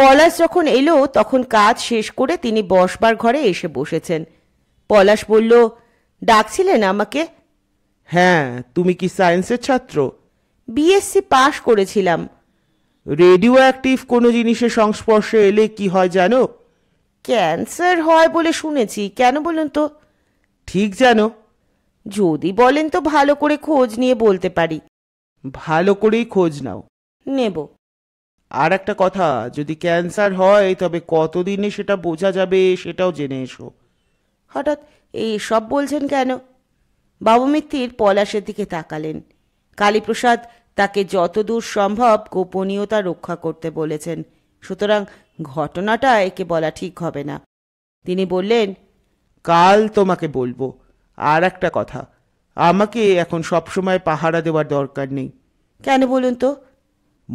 A: পলাশ যখন এলো তখন কাজ শেষ করে তিনি বসবার ঘরে এসে বসেছেন পলাশ বলল ডাকছিলেন আমাকে হ্যাঁ তুমি কি সায়েন্সের ছাত্র বিএসসি পাশ
C: করেছিলাম রেডিও অ্যাক্টিভ কোনো জিনিসের সংস্পর্শে এলে কি হয় জানো
A: ক্যান্সার হয় বলে শুনেছি কেন বলুন তো ঠিক জানো যদি বলেন তো ভালো করে খোঁজ নিয়ে বলতে পারি ভালো করেই খোঁজ নাও নেব
C: আর একটা কথা যদি ক্যান্সার হয় তবে কতদিনে সেটা বোঝা যাবে সেটাও জেনে এসো
A: হঠাৎ এই সব বলছেন কেন বাবুমিত্তির পলাশের দিকে তাকালেন কালীপ্রসাদ তাকে যতদূর সম্ভব গোপনীয়তা রক্ষা করতে বলেছেন সুতরাং ঘটনাটা একে বলা ঠিক হবে না তিনি বললেন কাল তোমাকে বলবো আর
C: একটা কথা আমাকে এখন সবসময় পাহারা দেওয়ার দরকার নেই কেন বলুন তো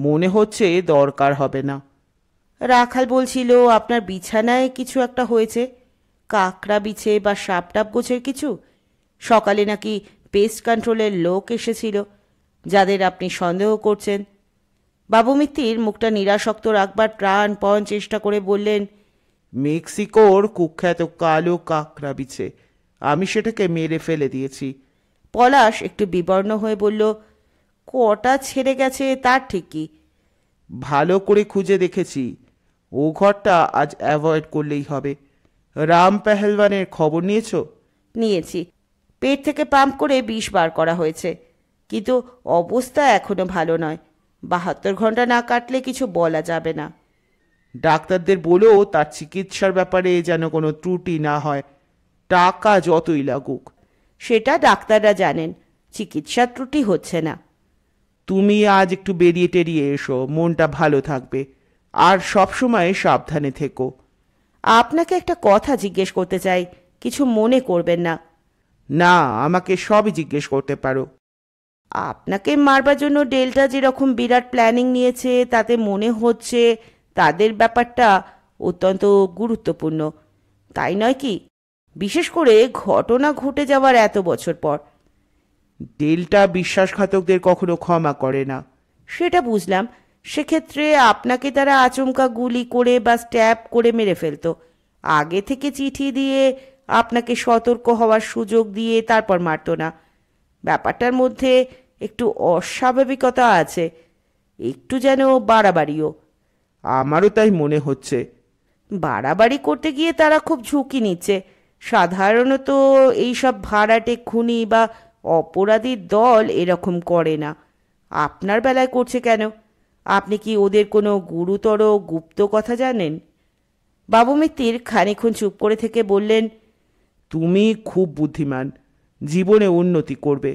C: মনে হচ্ছে দরকার হবে না
A: রাখাল বলছিল আপনার বিছানায় কিছু একটা হয়েছে কাঁকড়া বিছে বা সাপটাপ গোছের কিছু সকালে নাকি পেস্ট কন্ট্রোলের লোক এসেছিল যাদের আপনি সন্দেহ করছেন বাবু মিত্তির মুখটা নিরাসক্ত রাখবার প্রাণপণ চেষ্টা করে বললেন
C: মেক্সিকোর কুখ্যাত কালো কাঁকড়া বিছে আমি সেটাকে মেরে ফেলে দিয়েছি পলাশ একটু বিবর্ণ হয়ে বলল কটা ছেড়ে গেছে তার ঠিক কি ভালো করে খুঁজে দেখেছি ও ঘরটা আজ
A: অ্যাভয়েড করলেই হবে রাম পেহেলওয়ানের খবর নিয়েছ নিয়েছি পেট থেকে পাম্প করে বিষ বার করা হয়েছে কিন্তু অবস্থা এখনো ভালো নয় বাহাত্তর ঘন্টা না কাটলে কিছু বলা যাবে না ডাক্তারদের বলেও তার
C: চিকিৎসার ব্যাপারে যেন কোনো ত্রুটি না হয় টাকা যতই লাগুক
A: সেটা ডাক্তাররা জানেন চিকিৎসার ত্রুটি হচ্ছে না
C: তুমি আজ একটু বেরিয়ে টেরিয়ে এসো মনটা ভালো থাকবে আর সবসময় সাবধানে থেকো
A: আপনাকে একটা কথা জিজ্ঞেস করতে চাই কিছু মনে করবেন না না আমাকে সবই জিজ্ঞেস করতে পারো আপনাকে মারবার জন্য ডেল্টা যেরকম বিরাট প্ল্যানিং নিয়েছে তাতে মনে হচ্ছে তাদের ব্যাপারটা অত্যন্ত গুরুত্বপূর্ণ তাই নয় কি বিশেষ করে ঘটনা ঘটে যাওয়ার এত বছর পর ডেল্টা বিশ্বাসঘাতকদের কখনো ক্ষমা করে না সেটা বুঝলাম সেক্ষেত্রে আপনাকে তারা আচমকা গুলি করে বা স্ট্যাপ করে মেরে ফেলত আগে থেকে চিঠি দিয়ে আপনাকে সতর্ক হওয়ার সুযোগ দিয়ে তারপর মারত না ব্যাপারটার মধ্যে একটু অস্বাভাবিকতা আছে একটু যেন বাড়াবাড়িও আমারও তাই মনে হচ্ছে বাড়াবাড়ি করতে গিয়ে তারা খুব ঝুঁকি নিচ্ছে সাধারণত এইসব ভাড়াটে খুনি বা অপরাধী দল এরকম করে না আপনার বেলায় করছে কেন আপনি কি ওদের কোনো গুরুতর গুপ্ত কথা জানেন বাবু মিত্তির খানিক্ষণ চুপ করে থেকে বললেন তুমি খুব বুদ্ধিমান জীবনে উন্নতি করবে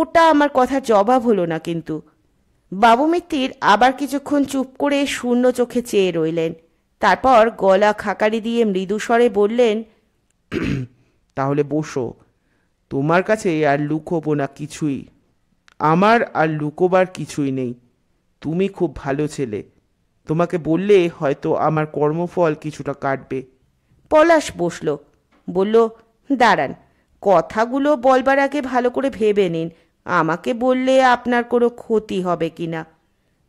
A: ওটা আমার কথা জবাব হলো না কিন্তু বাবু মিত্তির আবার কিছুক্ষণ চুপ করে শূন্য চোখে চেয়ে রইলেন তারপর গলা খাকারি দিয়ে মৃদুস্বরে বললেন
C: তাহলে বসো তোমার কাছে আর লুকোবো না কিছুই আমার আর লুকোবার কিছুই নেই তুমি খুব ভালো ছেলে তোমাকে বললে হয়তো আমার কর্মফল কিছুটা
A: কাটবে পলাশ বসল বলল দাঁড়ান কথাগুলো বলবার আগে ভালো করে ভেবে নিন আমাকে বললে আপনার কোনো ক্ষতি হবে কি না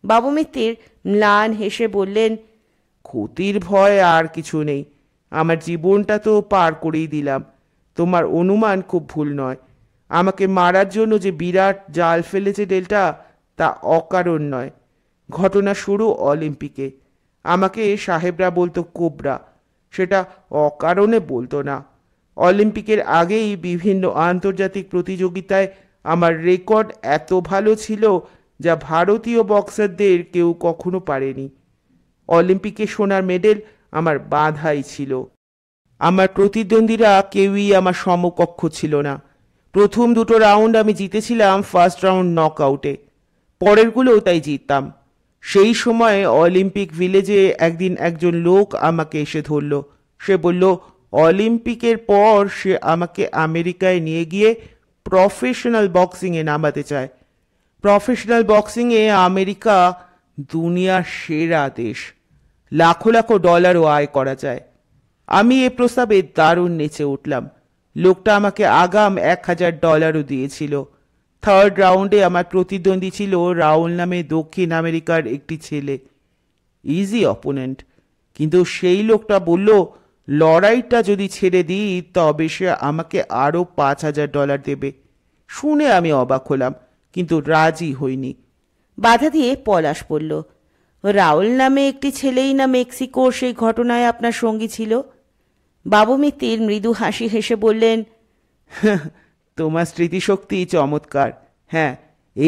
A: বাবু মিত্তির ম্লান হেসে বললেন ক্ষতির ভয় আর
C: কিছু নেই আমার জীবনটা তো পার করেই দিলাম তোমার অনুমান খুব ভুল নয় আমাকে মারার জন্য যে বিরাট জাল ফেলেছে ডেল্টা তা অকারণ নয় ঘটনা শুরু অলিম্পিকে আমাকে সাহেবরা বলতো কোবরা সেটা অকারণে বলতো না অলিম্পিকের আগেই বিভিন্ন আন্তর্জাতিক প্রতিযোগিতায় আমার রেকর্ড এত ভালো ছিল যা ভারতীয় বক্সারদের কেউ কখনো পারেনি অলিম্পিকে সোনার মেডেল আমার বাধাই ছিল আমার প্রতিদ্বন্দ্বীরা কেউই আমার সমকক্ষ ছিল না প্রথম দুটো রাউন্ড আমি জিতেছিলাম ফার্স্ট রাউন্ড নক আউটে পরেরগুলোও তাই জিততাম সেই সময় অলিম্পিক ভিলেজে একদিন একজন লোক আমাকে এসে ধরল সে বলল অলিম্পিকের পর সে আমাকে আমেরিকায় নিয়ে গিয়ে প্রফেশনাল বক্সিংয়ে নামাতে চায় প্রফেশনাল বক্সিংয়ে আমেরিকা দুনিয়ার সেরা দেশ লাখো লাখো ডলারও আয় করা যায় আমি এ প্রস্তাবে দারুণ নেচে উঠলাম লোকটা আমাকে আগাম এক হাজার ডলারও দিয়েছিল থার্ড রাউন্ডে আমার প্রতিদ্বন্দ্বী ছিল রাউল নামে দক্ষিণ আমেরিকার একটি ছেলে ইজি অপোনেন্ট কিন্তু সেই লোকটা বলল লড়াইটা যদি ছেড়ে দিই তবে সে আমাকে আরও পাঁচ হাজার ডলার দেবে শুনে আমি অবাক হলাম কিন্তু রাজি হইনি বাধা
A: দিয়ে পলাশ পড়ল রাউল নামে একটি ছেলেই না মেক্সিকো সেই ঘটনায় আপনার সঙ্গী ছিল বাবু মিত্তির মৃদু হাসি হেসে বললেন
C: তোমার স্মৃতিশক্তি চমৎকার হ্যাঁ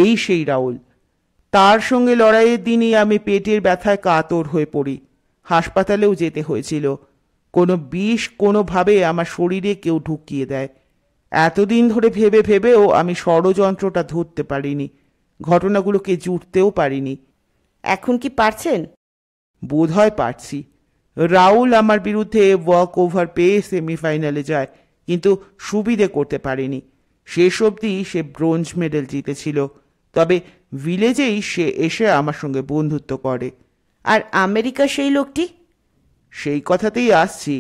C: এই সেই রাউল তার সঙ্গে লড়াইয়ের দিনই আমি পেটের ব্যথায় কাতর হয়ে পড়ি হাসপাতালেও যেতে হয়েছিল কোনো বিষ কোনোভাবে আমার শরীরে কেউ ঢুকিয়ে দেয় এতদিন ধরে ভেবে ভেবেও আমি ষড়যন্ত্রটা ধরতে পারিনি ঘটনাগুলোকে জুটতেও পারিনি এখন কি পারছেন বোধ হয় পারছি রাউল আমার বিরুদ্ধে ওয়াক ওভার পেয়ে সেমিফাইনালে যায় কিন্তু সুবিধে করতে পারেনি শেষ অবধি সে ব্রোঞ্জ মেডেল জিতেছিল তবে ভিলেজেই সে এসে আমার সঙ্গে বন্ধুত্ব করে আর আমেরিকা সেই লোকটি সেই কথাতেই আসছি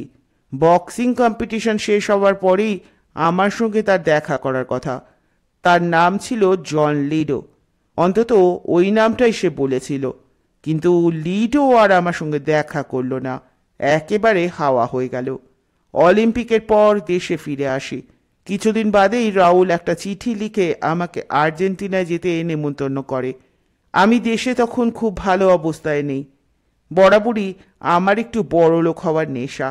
C: বক্সিং কম্পিটিশন শেষ হওয়ার পরেই আমার সঙ্গে তার দেখা করার কথা তার নাম ছিল জন লিডো অন্তত ওই নামটাই সে বলেছিল কিন্তু লিডো আর আমার সঙ্গে দেখা করলো না একেবারে হাওয়া হয়ে গেল অলিম্পিকের পর দেশে ফিরে আসি কিছুদিন বাদেই রাউল একটা চিঠি লিখে আমাকে আর্জেন্টিনায় যেতে এ নেমন্তন্ন করে আমি দেশে তখন খুব ভালো অবস্থায় নেই বরাবরই আমার একটু বড় লোক হওয়ার নেশা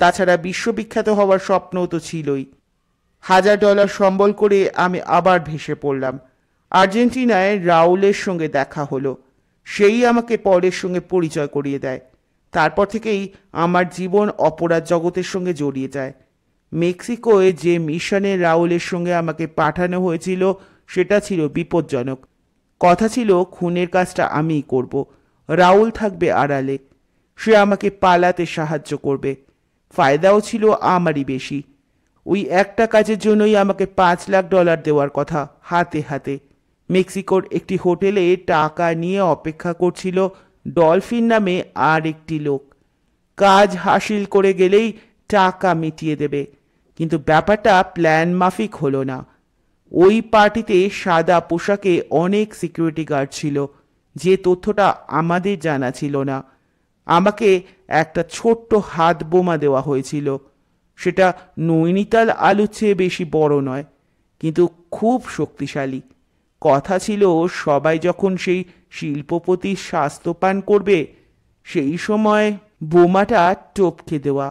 C: তাছাড়া বিশ্ববিখ্যাত হওয়ার স্বপ্নও তো ছিলই হাজার ডলার সম্বল করে আমি আবার ভেসে পড়লাম আর্জেন্টিনায় রাউলের সঙ্গে দেখা হলো সেই আমাকে পরের সঙ্গে পরিচয় করিয়ে দেয় তারপর থেকেই আমার জীবন অপরাধ জগতের সঙ্গে জড়িয়ে যায় মেক্সিকোয় যে মিশনে রাউলের সঙ্গে আমাকে পাঠানো হয়েছিল সেটা ছিল বিপজ্জনক কথা ছিল খুনের কাজটা আমিই করব রাউল থাকবে আড়ালে সে আমাকে পালাতে সাহায্য করবে ফায়দাও ছিল আমারই বেশি ওই একটা কাজের জন্যই আমাকে পাঁচ লাখ ডলার দেওয়ার কথা হাতে হাতে মেক্সিকোর একটি হোটেলে টাকা নিয়ে অপেক্ষা করছিল ডলফিন নামে আর একটি লোক কাজ হাসিল করে গেলেই টাকা মিটিয়ে দেবে কিন্তু ব্যাপারটা প্ল্যান মাফিক হলো না ওই পার্টিতে সাদা পোশাকে অনেক সিকিউরিটি গার্ড ছিল যে তথ্যটা আমাদের জানা ছিল না আমাকে একটা ছোট্ট হাত বোমা দেওয়া হয়েছিল সেটা নৈনিতাল আলুর চেয়ে বেশি বড় নয় কিন্তু খুব শক্তিশালী কথা ছিল সবাই যখন সেই শিল্পপতির স্বাস্থ্য পান করবে সেই সময় বোমাটা টপকে দেওয়া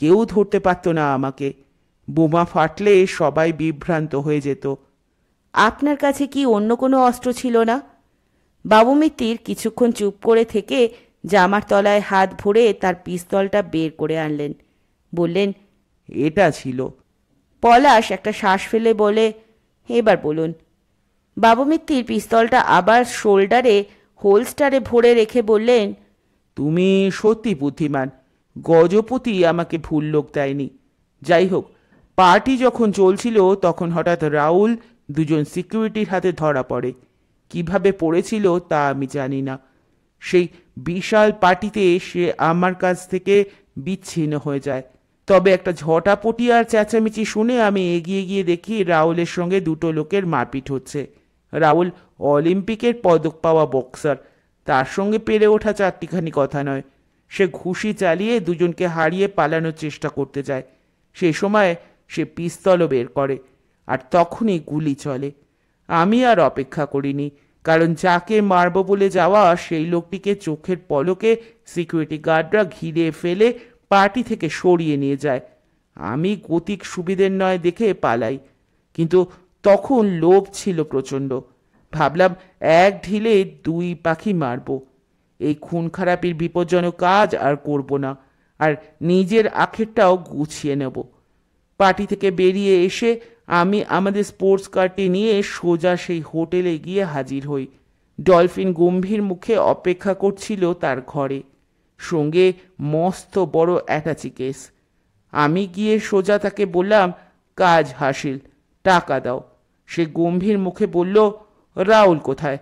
C: কেউ ধরতে পারত না আমাকে বোমা ফাটলে সবাই
A: বিভ্রান্ত হয়ে যেত আপনার কাছে কি অন্য কোনো অস্ত্র ছিল না বাবু মিত্তির কিছুক্ষণ চুপ করে থেকে জামার তলায় হাত ভরে তার পিস্তলটা বের করে আনলেন বললেন এটা ছিল পলাশ একটা শ্বাস ফেলে বলে এবার বলুন বাবু মিত্তির পিস্তলটা আবার শোল্ডারে হোলস্টারে ভরে রেখে বললেন
C: তুমি সত্যি বুদ্ধিমান গজপতি আমাকে ভুল লোক দেয়নি যাই হোক পার্টি যখন চলছিল তখন হঠাৎ রাউল দুজন সিকিউরিটির হাতে ধরা পড়ে কিভাবে পড়েছিল তা আমি জানি না সেই বিশাল পার্টিতে সে আমার কাছ থেকে বিচ্ছিন্ন হয়ে যায় তবে একটা ঝটাপটি আর চেঁচামেচি শুনে আমি এগিয়ে গিয়ে দেখি রাউলের সঙ্গে দুটো লোকের মারপিট হচ্ছে রাউল অলিম্পিকের পদক পাওয়া বক্সার তার সঙ্গে পেরে ওঠা চারটিখানি কথা নয় সে ঘুষি চালিয়ে দুজনকে হারিয়ে পালানোর চেষ্টা করতে যায় সেই সময় সে পিস্তলও বের করে আর তখনই গুলি চলে আমি আর অপেক্ষা করিনি কারণ যাকে মারব বলে যাওয়া সেই লোকটিকে চোখের পলকে সিকিউরিটি গার্ডরা ঘিরে ফেলে পার্টি থেকে সরিয়ে নিয়ে যায় আমি গতিক সুবিধের নয় দেখে পালাই কিন্তু তখন লোভ ছিল প্রচণ্ড ভাবলাম এক ঢিলে দুই পাখি মারব এই খুন খারাপির বিপজ্জনক কাজ আর করব না আর নিজের আখেরটাও গুছিয়ে নেবো পার্টি থেকে বেরিয়ে এসে আমি আমাদের স্পোর্টস কারটি নিয়ে সোজা সেই হোটেলে গিয়ে হাজির হই ডলফিন গম্ভীর মুখে অপেক্ষা করছিল তার ঘরে সঙ্গে মস্ত বড় অ্যাটাচি কেস আমি গিয়ে সোজা তাকে বললাম কাজ হাসিল টাকা দাও সে গম্ভীর মুখে বলল রাউল কোথায়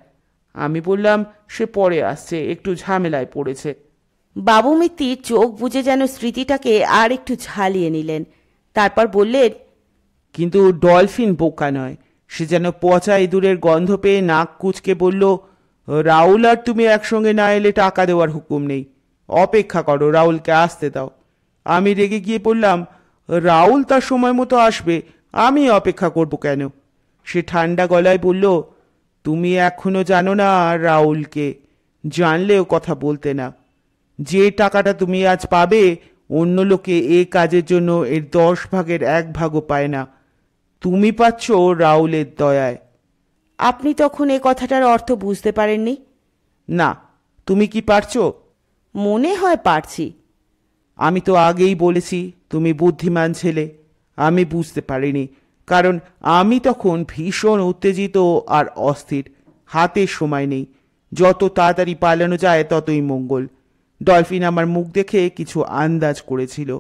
C: আমি বললাম
A: সে পরে আসছে একটু ঝামেলায় পড়েছে বাবু মিত্তি চোখ বুঝে যেন স্মৃতিটাকে আর একটু ঝালিয়ে নিলেন তারপর বললেন কিন্তু ডলফিন
C: বোকা নয় সে যেন পচা ইঁদুরের গন্ধ পেয়ে নাক কুচকে বলল রাউল আর তুমি একসঙ্গে না এলে টাকা দেওয়ার হুকুম নেই অপেক্ষা করো রাউলকে আসতে দাও আমি রেগে গিয়ে বললাম রাউল তার সময় মতো আসবে আমি অপেক্ষা করব কেন সে ঠান্ডা গলায় বলল তুমি এখনো জানো না রাউলকে জানলেও কথা বলতে না যে টাকাটা তুমি আজ পাবে অন্য লোকে এ কাজের জন্য এর দশ ভাগের এক ভাগও পায় না তুমি পাচ্ছ রাউলের দয়ায় আপনি তখন এ কথাটার অর্থ বুঝতে পারেননি না তুমি কি পারছ মনে হয় পারছি আমি তো আগেই বলেছি তুমি বুদ্ধিমান ছেলে আমি বুঝতে পারিনি কারণ আমি তখন ভীষণ উত্তেজিত আর অস্থির হাতে সময় নেই যত তাড়াতাড়ি পালানো যায় ততই মঙ্গল ডলফিন আমার মুখ দেখে কিছু আন্দাজ করেছিল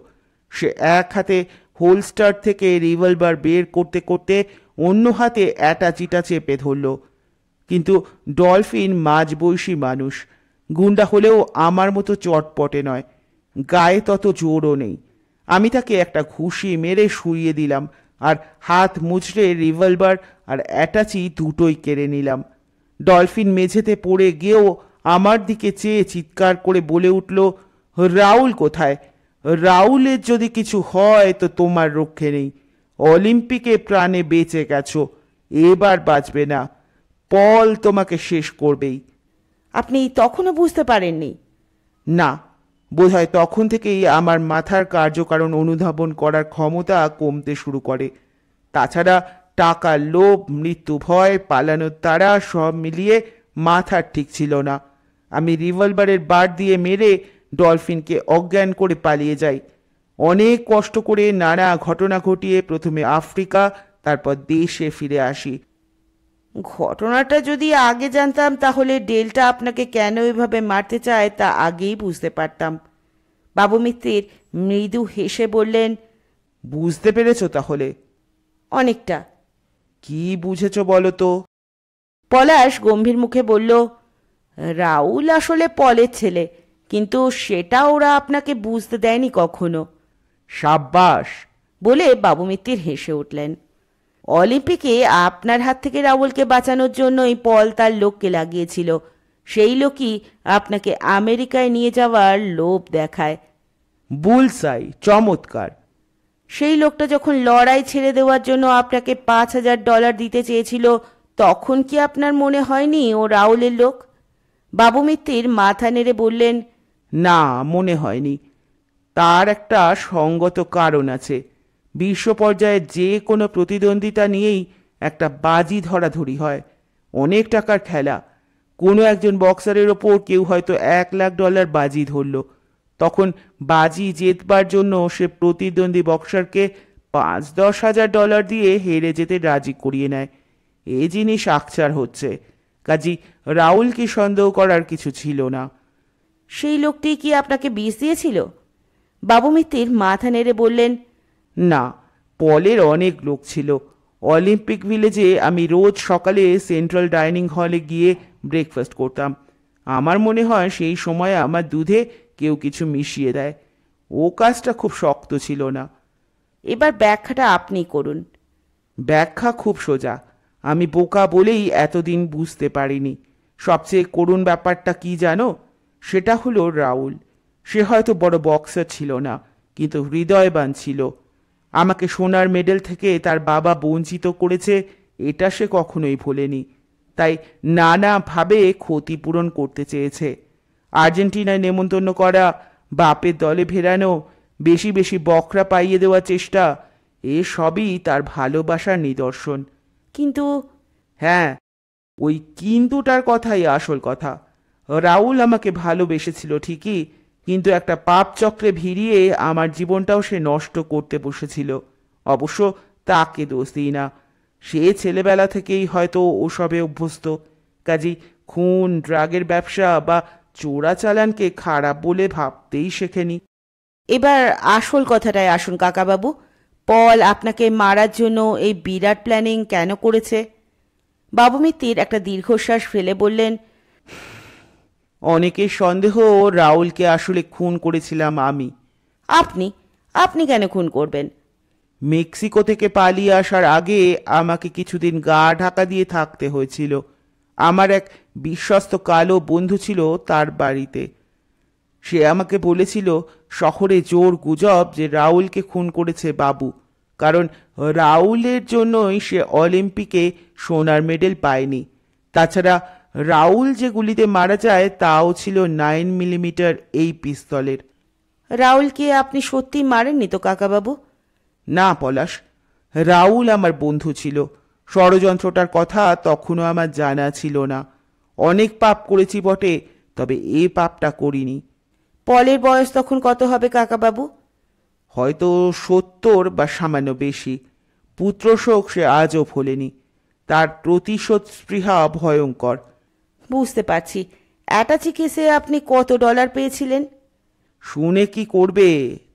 C: সে এক হাতে হোলস্টার থেকে রিভলভার বের করতে করতে অন্য হাতে অ্যাটাচিটা চেপে ধরল কিন্তু ডলফিন মাঝবয়সী মানুষ গুন্ডা হলেও আমার মতো চটপটে নয় গায়ে তত জোরও নেই আমি তাকে একটা ঘুষি মেরে শুইয়ে দিলাম আর হাত মুচড়ে রিভলভার আর অ্যাটাচি দুটোই কেড়ে নিলাম ডলফিন মেঝেতে পড়ে গিয়েও আমার দিকে চেয়ে চিৎকার করে বলে উঠল রাউল কোথায় রাউলের যদি কিছু হয় তো তোমার রক্ষে নেই অলিম্পিকে প্রাণে বেঁচে গেছো এবার বাঁচবে না পল তোমাকে শেষ করবেই আপনি তখনও বুঝতে পারেননি না বোধহয় তখন থেকেই আমার মাথার কার্যকারণ অনুধাবন করার ক্ষমতা কমতে শুরু করে তাছাড়া টাকা লোভ মৃত্যু ভয় পালানোর তারা সব মিলিয়ে মাথার ঠিক ছিল না আমি রিভলভারের বার দিয়ে মেরে ডলফিনকে অজ্ঞান করে পালিয়ে যাই অনেক কষ্ট করে নানা ঘটনা ঘটিয়ে প্রথমে আফ্রিকা তারপর
A: দেশে ফিরে আসি ঘটনাটা যদি আগে জানতাম তাহলে ডেলটা আপনাকে কেন এভাবে মারতে চায় তা আগেই বুঝতে পারতাম বাবু মিত্রের মৃদু হেসে বললেন বুঝতে পেরেছ তাহলে অনেকটা কি বুঝেছ বলো তো পলাশ গম্ভীর মুখে বলল রাউল আসলে পলের ছেলে কিন্তু সেটা ওরা আপনাকে বুঝতে দেয়নি কখনো সাব্বাস বলে বাবু মিত্তির হেসে উঠলেন অলিম্পিকে আপনার হাত থেকে রাউলকে বাঁচানোর জন্যই পল তার লোককে লাগিয়েছিল সেই লোকই আপনাকে আমেরিকায় নিয়ে যাওয়ার লোভ দেখায় বুলসাই চমৎকার সেই লোকটা যখন লড়াই ছেড়ে দেওয়ার জন্য আপনাকে পাঁচ হাজার ডলার দিতে চেয়েছিল তখন কি আপনার মনে হয়নি ও রাউলের লোক বাবু মিত্তির মাথা নেড়ে বললেন
C: না মনে হয়নি তার একটা সঙ্গত কারণ আছে বিশ্ব পর্যায়ে যে কোনো প্রতিদ্বন্দ্বিতা নিয়েই একটা বাজি ধরাধরি হয় অনেক টাকার খেলা কোনো একজন বক্সারের ওপর কেউ হয়তো এক লাখ ডলার বাজি ধরল তখন বাজি জেতবার জন্য সে প্রতিদ্বন্দ্বী বক্সারকে পাঁচ দশ হাজার ডলার দিয়ে হেরে যেতে রাজি করিয়ে নেয় এই জিনিস আকচার হচ্ছে কাজী রাউলকে সন্দেহ করার কিছু ছিল না
A: সেই লোকটি কি আপনাকে বিষ দিয়েছিল বাবু মিত্তির মাথা নেড়ে বললেন না
C: পলের অনেক লোক ছিল অলিম্পিক ভিলেজে আমি রোজ সকালে সেন্ট্রাল ডাইনিং হলে গিয়ে ব্রেকফাস্ট করতাম আমার মনে হয় সেই সময় আমার দুধে কেউ কিছু মিশিয়ে দেয় ও কাজটা খুব শক্ত ছিল না এবার ব্যাখ্যাটা আপনি করুন ব্যাখ্যা খুব সোজা আমি বোকা বলেই এতদিন বুঝতে পারিনি সবচেয়ে করুণ ব্যাপারটা কি জানো সেটা হলো রাউল সে হয়তো বড় বক্সার ছিল না কিন্তু হৃদয়বান ছিল আমাকে সোনার মেডেল থেকে তার বাবা বঞ্চিত করেছে এটা সে কখনোই ভোলেনি তাই নানাভাবে ক্ষতিপূরণ করতে চেয়েছে আর্জেন্টিনায় নেমন্তন্ন করা বাপের দলে ফেরানো বেশি বেশি বকরা পাইয়ে দেওয়ার চেষ্টা এসবই তার ভালোবাসার নিদর্শন কিন্তু হ্যাঁ ওই কিন্তুটার কথাই আসল কথা রাউল আমাকে ভালোবেসেছিল ঠিকই কিন্তু একটা পাপ চক্রে ভিড়িয়ে আমার জীবনটাও সে নষ্ট করতে বসেছিল অবশ্য তাকে দোষ দিই না সে ছেলেবেলা থেকেই হয়তো ওসবে অভ্যস্ত কাজেই খুন ড্রাগের ব্যবসা বা চোরাচালানকে খারাপ বলে ভাবতেই শেখেনি এবার
A: আসল কথাটায় আসুন কাকাবাবু পল আপনাকে মারার জন্য এই বিরাট প্ল্যানিং কেন করেছে বাবু মিত্তির একটা দীর্ঘশ্বাস ফেলে বললেন
C: অনেকের সন্দেহ রাউলকে আসলে খুন করেছিলাম আমি আপনি আপনি কেন খুন করবেন মেক্সিকো থেকে পালিয়ে আসার আগে আমাকে কিছুদিন গা ঢাকা দিয়ে থাকতে হয়েছিল আমার এক বিশ্বস্ত কালো বন্ধু ছিল তার বাড়িতে সে আমাকে বলেছিল শহরে জোর গুজব যে রাউলকে খুন করেছে বাবু কারণ রাউলের জন্যই সে অলিম্পিকে সোনার মেডেল পায়নি তাছাড়া রাউল যে গুলিতে মারা যায় তাও ছিল নাইন মিলিমিটার এই পিস্তলের রাউলকে আপনি
A: সত্যি মারেননি তো কাকাবাবু
C: না পলাশ রাউল আমার বন্ধু ছিল ষড়যন্ত্রটার কথা তখনও আমার জানা ছিল না অনেক পাপ করেছি বটে তবে এ পাপটা করিনি পলের বয়স তখন কত হবে কাকাবাবু হয়তো সত্তর বা সামান্য বেশি পুত্রশোক সে আজও ফোলেনি তার প্রতিশোধ স্পৃহা ভয়ঙ্কর বুঝতে পারছি
A: অ্যাটাচি কেসে আপনি কত ডলার পেয়েছিলেন
C: শুনে কি করবে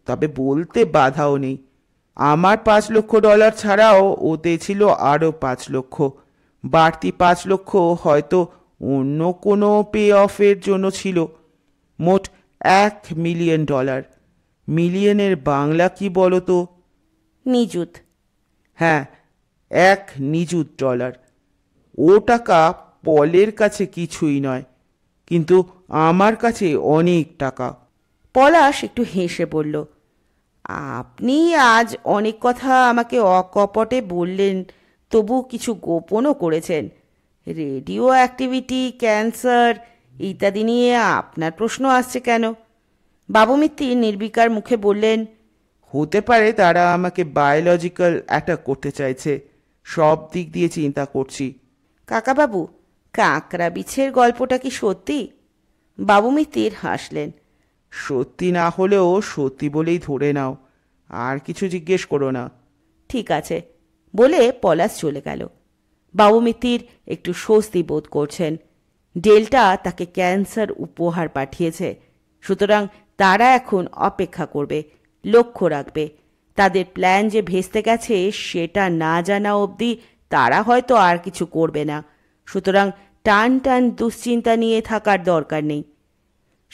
C: তবে বলতে বাধাও নেই আমার পাঁচ লক্ষ ডলার ছাড়াও ওতে ছিল আরও পাঁচ লক্ষ বাড়তি পাঁচ লক্ষ হয়তো অন্য কোনো পে অফের জন্য ছিল মোট এক মিলিয়ন ডলার মিলিয়নের বাংলা কি বলো তো নিযুত হ্যাঁ এক নিযুত ডলার ও টাকা পলের কাছে কিছুই নয়
A: কিন্তু আমার কাছে অনেক টাকা পলাশ একটু হেসে বলল আপনি আজ অনেক কথা আমাকে অকপটে বললেন তবু কিছু গোপনও করেছেন রেডিও অ্যাক্টিভিটি ক্যান্সার ইত্যাদি নিয়ে আপনার প্রশ্ন আসছে কেন বাবু মিত্তির নির্বিকার মুখে বললেন হতে পারে তারা আমাকে বায়োলজিক্যাল অ্যাটাক করতে চাইছে সব দিক দিয়ে চিন্তা করছি কাকাবাবু কাঁকড়া বিছের গল্পটা কি সত্যি বাবু মিত্তির হাসলেন সত্যি না হলেও সত্যি বলেই ধরে নাও আর কিছু জিজ্ঞেস করো না ঠিক আছে বলে পলাশ চলে গেল বাবু মিত্তির একটু স্বস্তি বোধ করছেন ডেল্টা তাকে ক্যান্সার উপহার পাঠিয়েছে সুতরাং তারা এখন অপেক্ষা করবে লক্ষ্য রাখবে তাদের প্ল্যান যে ভেস্তে গেছে সেটা না জানা অবধি তারা হয়তো আর কিছু করবে না সুতরাং টান টান দুশ্চিন্তা নিয়ে থাকার দরকার নেই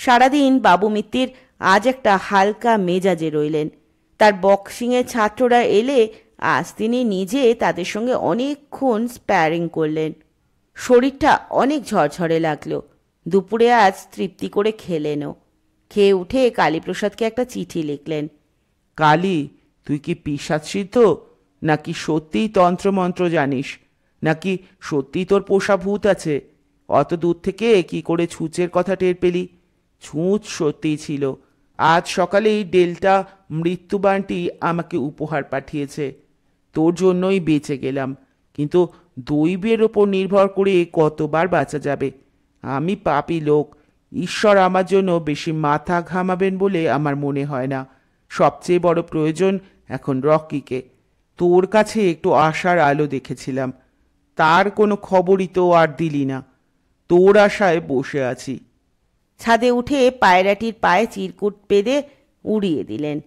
A: সারাদিন বাবু মিত্তির আজ একটা হালকা মেজাজে রইলেন তার বক্সিংয়ের ছাত্ররা এলে আজ তিনি নিজে তাদের সঙ্গে অনেকক্ষণ স্প্যারিং করলেন শরীরটা অনেক ঝরঝরে লাগলো দুপুরে আজ তৃপ্তি করে খেলেনও খেয়ে উঠে কালীপ্রসাদকে একটা চিঠি লিখলেন কালী তুই কি পিসাদ সিদ্ধ নাকি সত্যিই তন্ত্রমন্ত্র
C: জানিস নাকি সত্যি তোর পোষা ভূত আছে অত দূর থেকে কি করে ছুঁচের কথা টের পেলি ছুঁচ সত্যিই ছিল আজ সকালেই ডেল্টা মৃত্যুবাণটি আমাকে উপহার পাঠিয়েছে তোর জন্যই বেঁচে গেলাম কিন্তু দৈবের ওপর নির্ভর করে কতবার বাঁচা যাবে আমি পাপি লোক ঈশ্বর আমার জন্য বেশি মাথা ঘামাবেন বলে আমার মনে হয় না সবচেয়ে বড় প্রয়োজন এখন রকিকে তোর কাছে একটু আশার আলো দেখেছিলাম তার কোনো খবরই তো আর দিলি না তোর আশায় বসে
A: আছি ছাদে উঠে পায়রাটির পায়ে চিরকুট পেদে উড়িয়ে দিলেন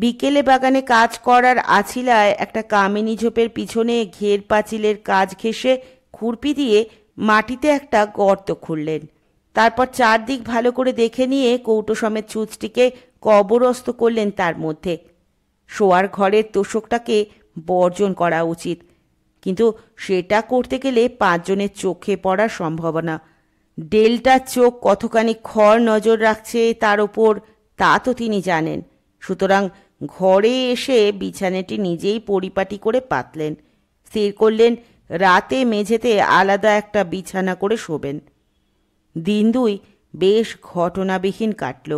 A: বিকেলে বাগানে কাজ করার আছিলায় একটা কামিনী ঝোপের পিছনে ঘের পাঁচিলের কাজ ঘেঁষে খুরপি দিয়ে মাটিতে একটা গর্ত খুললেন তারপর চারদিক ভালো করে দেখে নিয়ে কৌটো সমেত চুচটিকে কবরস্ত করলেন তার মধ্যে শোয়ার ঘরের তোষকটাকে বর্জন করা উচিত কিন্তু সেটা করতে গেলে পাঁচজনের চোখে পড়ার সম্ভাবনা ডেল্টার চোখ কতখানি খড় নজর রাখছে তার ওপর তা তো তিনি জানেন সুতরাং ঘরে এসে বিছানাটি নিজেই পরিপাটি করে পাতলেন স্থির করলেন রাতে মেঝেতে আলাদা একটা বিছানা করে শোবেন দিন দুই বেশ ঘটনাবিহীন কাটল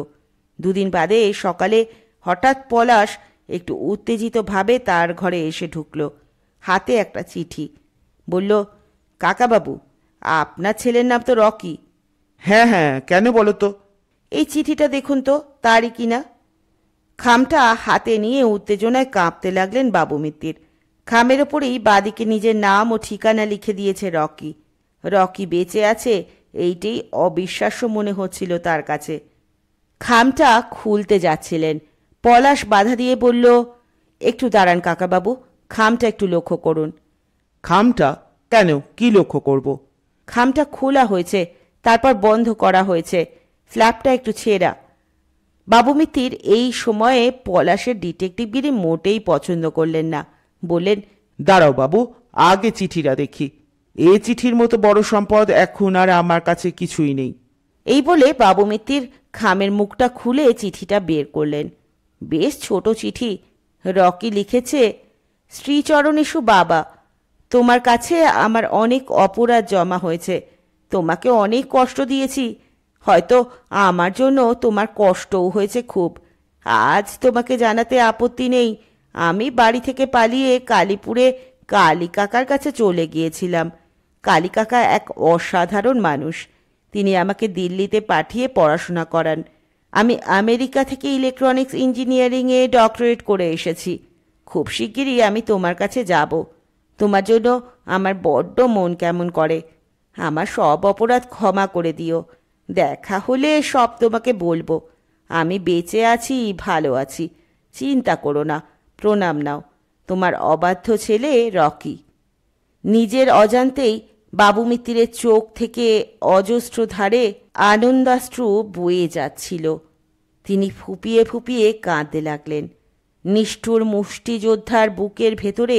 A: দুদিন বাদে সকালে হঠাৎ পলাশ একটু উত্তেজিতভাবে তার ঘরে এসে ঢুকল হাতে একটা চিঠি বলল কাকাবাবু আপনার ছেলের নাম তো রকি হ্যাঁ হ্যাঁ কেন বলো তো এই চিঠিটা দেখুন তো তারই কিনা খামটা হাতে নিয়ে উত্তেজনায় কাঁপতে লাগলেন বাবু মিত্তির খামের ওপরেই বাদিকে নিজের নাম ও ঠিকানা লিখে দিয়েছে রকি রকি বেঁচে আছে এইটাই অবিশ্বাস্য মনে হচ্ছিল তার কাছে খামটা খুলতে যাচ্ছিলেন পলাশ বাধা দিয়ে বলল একটু দাঁড়ান কাকাবাবু খামটা একটু লক্ষ্য করুন খামটা কেন কি লক্ষ্য করব খামটা খোলা হয়েছে তারপর বন্ধ করা হয়েছে ফ্ল্যাপটা একটু ছেঁড়া বাবু মিত্তির এই সময়ে পলাশের ডিটেকটিভগিরি মোটেই পছন্দ করলেন না বললেন দাঁড়াও বাবু
C: আগে চিঠিটা দেখি এ চিঠির মতো বড় সম্পদ এখন আর আমার কাছে কিছুই নেই
A: এই বলে বাবু মিত্তির খামের মুখটা খুলে চিঠিটা বের করলেন বেশ ছোট চিঠি রকি লিখেছে শ্রীচরণেশু বাবা তোমার কাছে আমার অনেক অপরাধ জমা হয়েছে তোমাকে অনেক কষ্ট দিয়েছি হয়তো আমার জন্য তোমার কষ্টও হয়েছে খুব আজ তোমাকে জানাতে আপত্তি নেই আমি বাড়ি থেকে পালিয়ে কালীপুরে কালী কাকার কাছে চলে গিয়েছিলাম কালী কাকা এক অসাধারণ মানুষ তিনি আমাকে দিল্লিতে পাঠিয়ে পড়াশোনা করান আমি আমেরিকা থেকে ইলেকট্রনিক্স ইঞ্জিনিয়ারিংয়ে ডক্টরেট করে এসেছি খুব শিগগিরই আমি তোমার কাছে যাব তোমার জন্য আমার বড্ড মন কেমন করে আমার সব অপরাধ ক্ষমা করে দিও দেখা হলে সব তোমাকে বলবো আমি বেঁচে আছি ভালো আছি চিন্তা করো না প্রণাম নাও তোমার অবাধ্য ছেলে রকি নিজের অজান্তেই বাবু মিত্তিরের চোখ থেকে অজস্র ধারে আনন্দাশ্রু বয়ে যাচ্ছিল তিনি ফুপিয়ে ফুপিয়ে কাঁদতে লাগলেন নিষ্ঠুর মুষ্টিযোদ্ধার বুকের ভেতরে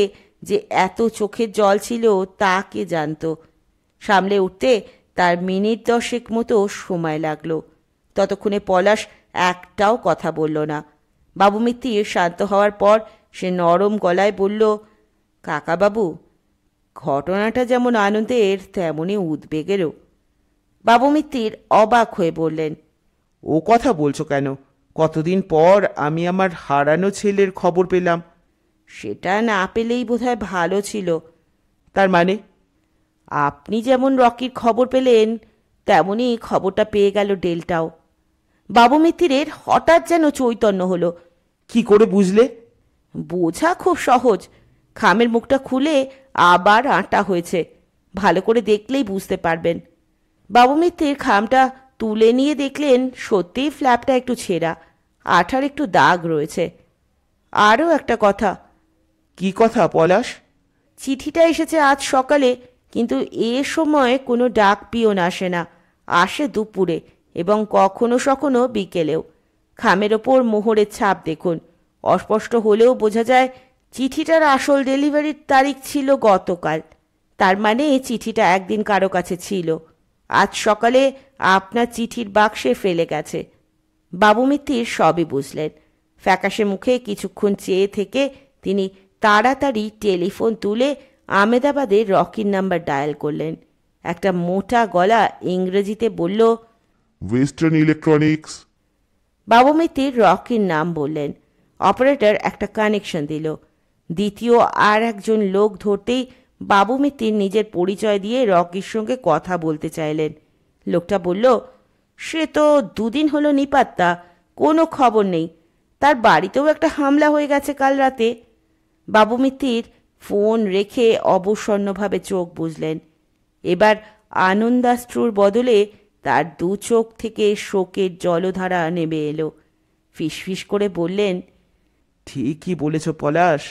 A: যে এত চোখের জল ছিল তা কে জানত সামলে উঠতে তার মিনিট দশেক মতো সময় লাগল ততক্ষণে পলাশ একটাও কথা বলল না বাবু মিত্তি শান্ত হওয়ার পর সে নরম গলায় বলল কাকাবাবু ঘটনাটা যেমন আনন্দের তেমনই উদ্বেগেরও বাবু মিত্তির অবাক হয়ে বললেন ও কথা বলছো কেন কতদিন পর আমি আমার হারানো ছেলের খবর পেলাম সেটা না পেলেই বোধহয় ভালো ছিল তার মানে আপনি যেমন রকির খবর পেলেন তেমনই খবরটা পেয়ে গেল ডেলটাও বাবু মিত্রের হঠাৎ যেন চৈতন্য হলো কি করে বুঝলে বোঝা খুব সহজ খামের মুখটা খুলে আবার আটা হয়েছে ভালো করে দেখলেই বুঝতে পারবেন বাবু মিত্রের খামটা তুলে নিয়ে দেখলেন সত্যিই ফ্ল্যাপটা একটু ছেঁড়া আঠার একটু দাগ রয়েছে আরও একটা কথা কি কথা পলাশ চিঠিটা এসেছে আজ সকালে কিন্তু এ সময়ে কোনো ডাক পিয়ন আসে না আসে দুপুরে এবং কখনো সখনো বিকেলেও খামের ওপর মোহরের ছাপ দেখুন অস্পষ্ট হলেও বোঝা যায় চিঠিটার আসল ডেলিভারির তারিখ ছিল গতকাল তার মানে এই চিঠিটা একদিন কারো কাছে ছিল আজ সকালে আপনার চিঠির বাক্সে ফেলে গেছে বাবু মিত্তির সবই বুঝলেন ফ্যাকাশে মুখে কিছুক্ষণ চেয়ে থেকে তিনি তাড়াতাড়ি টেলিফোন তুলে আমেদাবাদে রকির নাম্বার ডায়াল করলেন একটা মোটা গলা ইংরেজিতে বলল ওয়েস্টার্ন ইলেকট্রনিক্স বাবু মিত্রির রকির নাম বললেন অপারেটর একটা কানেকশন দিল দ্বিতীয় আর একজন লোক ধরতেই বাবু মিত্রির নিজের পরিচয় দিয়ে রকির সঙ্গে কথা বলতে চাইলেন লোকটা বলল সে তো দুদিন হলো নিপাত্তা কোনো খবর নেই তার বাড়িতেও একটা হামলা হয়ে গেছে কাল রাতে বাবু মিত্রির ফোন রেখে অবসন্নভাবে চোখ বুঝলেন এবার আনন্দাশ্রুর বদলে তার দু চোখ থেকে শোকের জলধারা নেমে এলো ফিসফিস করে বললেন
C: ঠিকই বলেছ পলাশ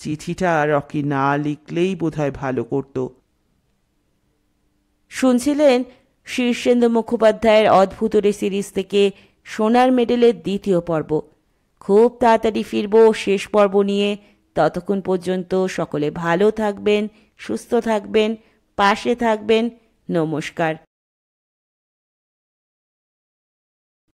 C: চিঠিটা রকি না
A: লিখলেই বোধহয় ভালো করত শুনছিলেন শীর্ষেন্দু মুখোপাধ্যায়ের রে সিরিজ থেকে সোনার মেডেলের দ্বিতীয় পর্ব খুব তাড়াতাড়ি ফিরব শেষ পর্ব নিয়ে ততক্ষণ পর্যন্ত সকলে ভালো থাকবেন সুস্থ থাকবেন পাশে থাকবেন নমস্কার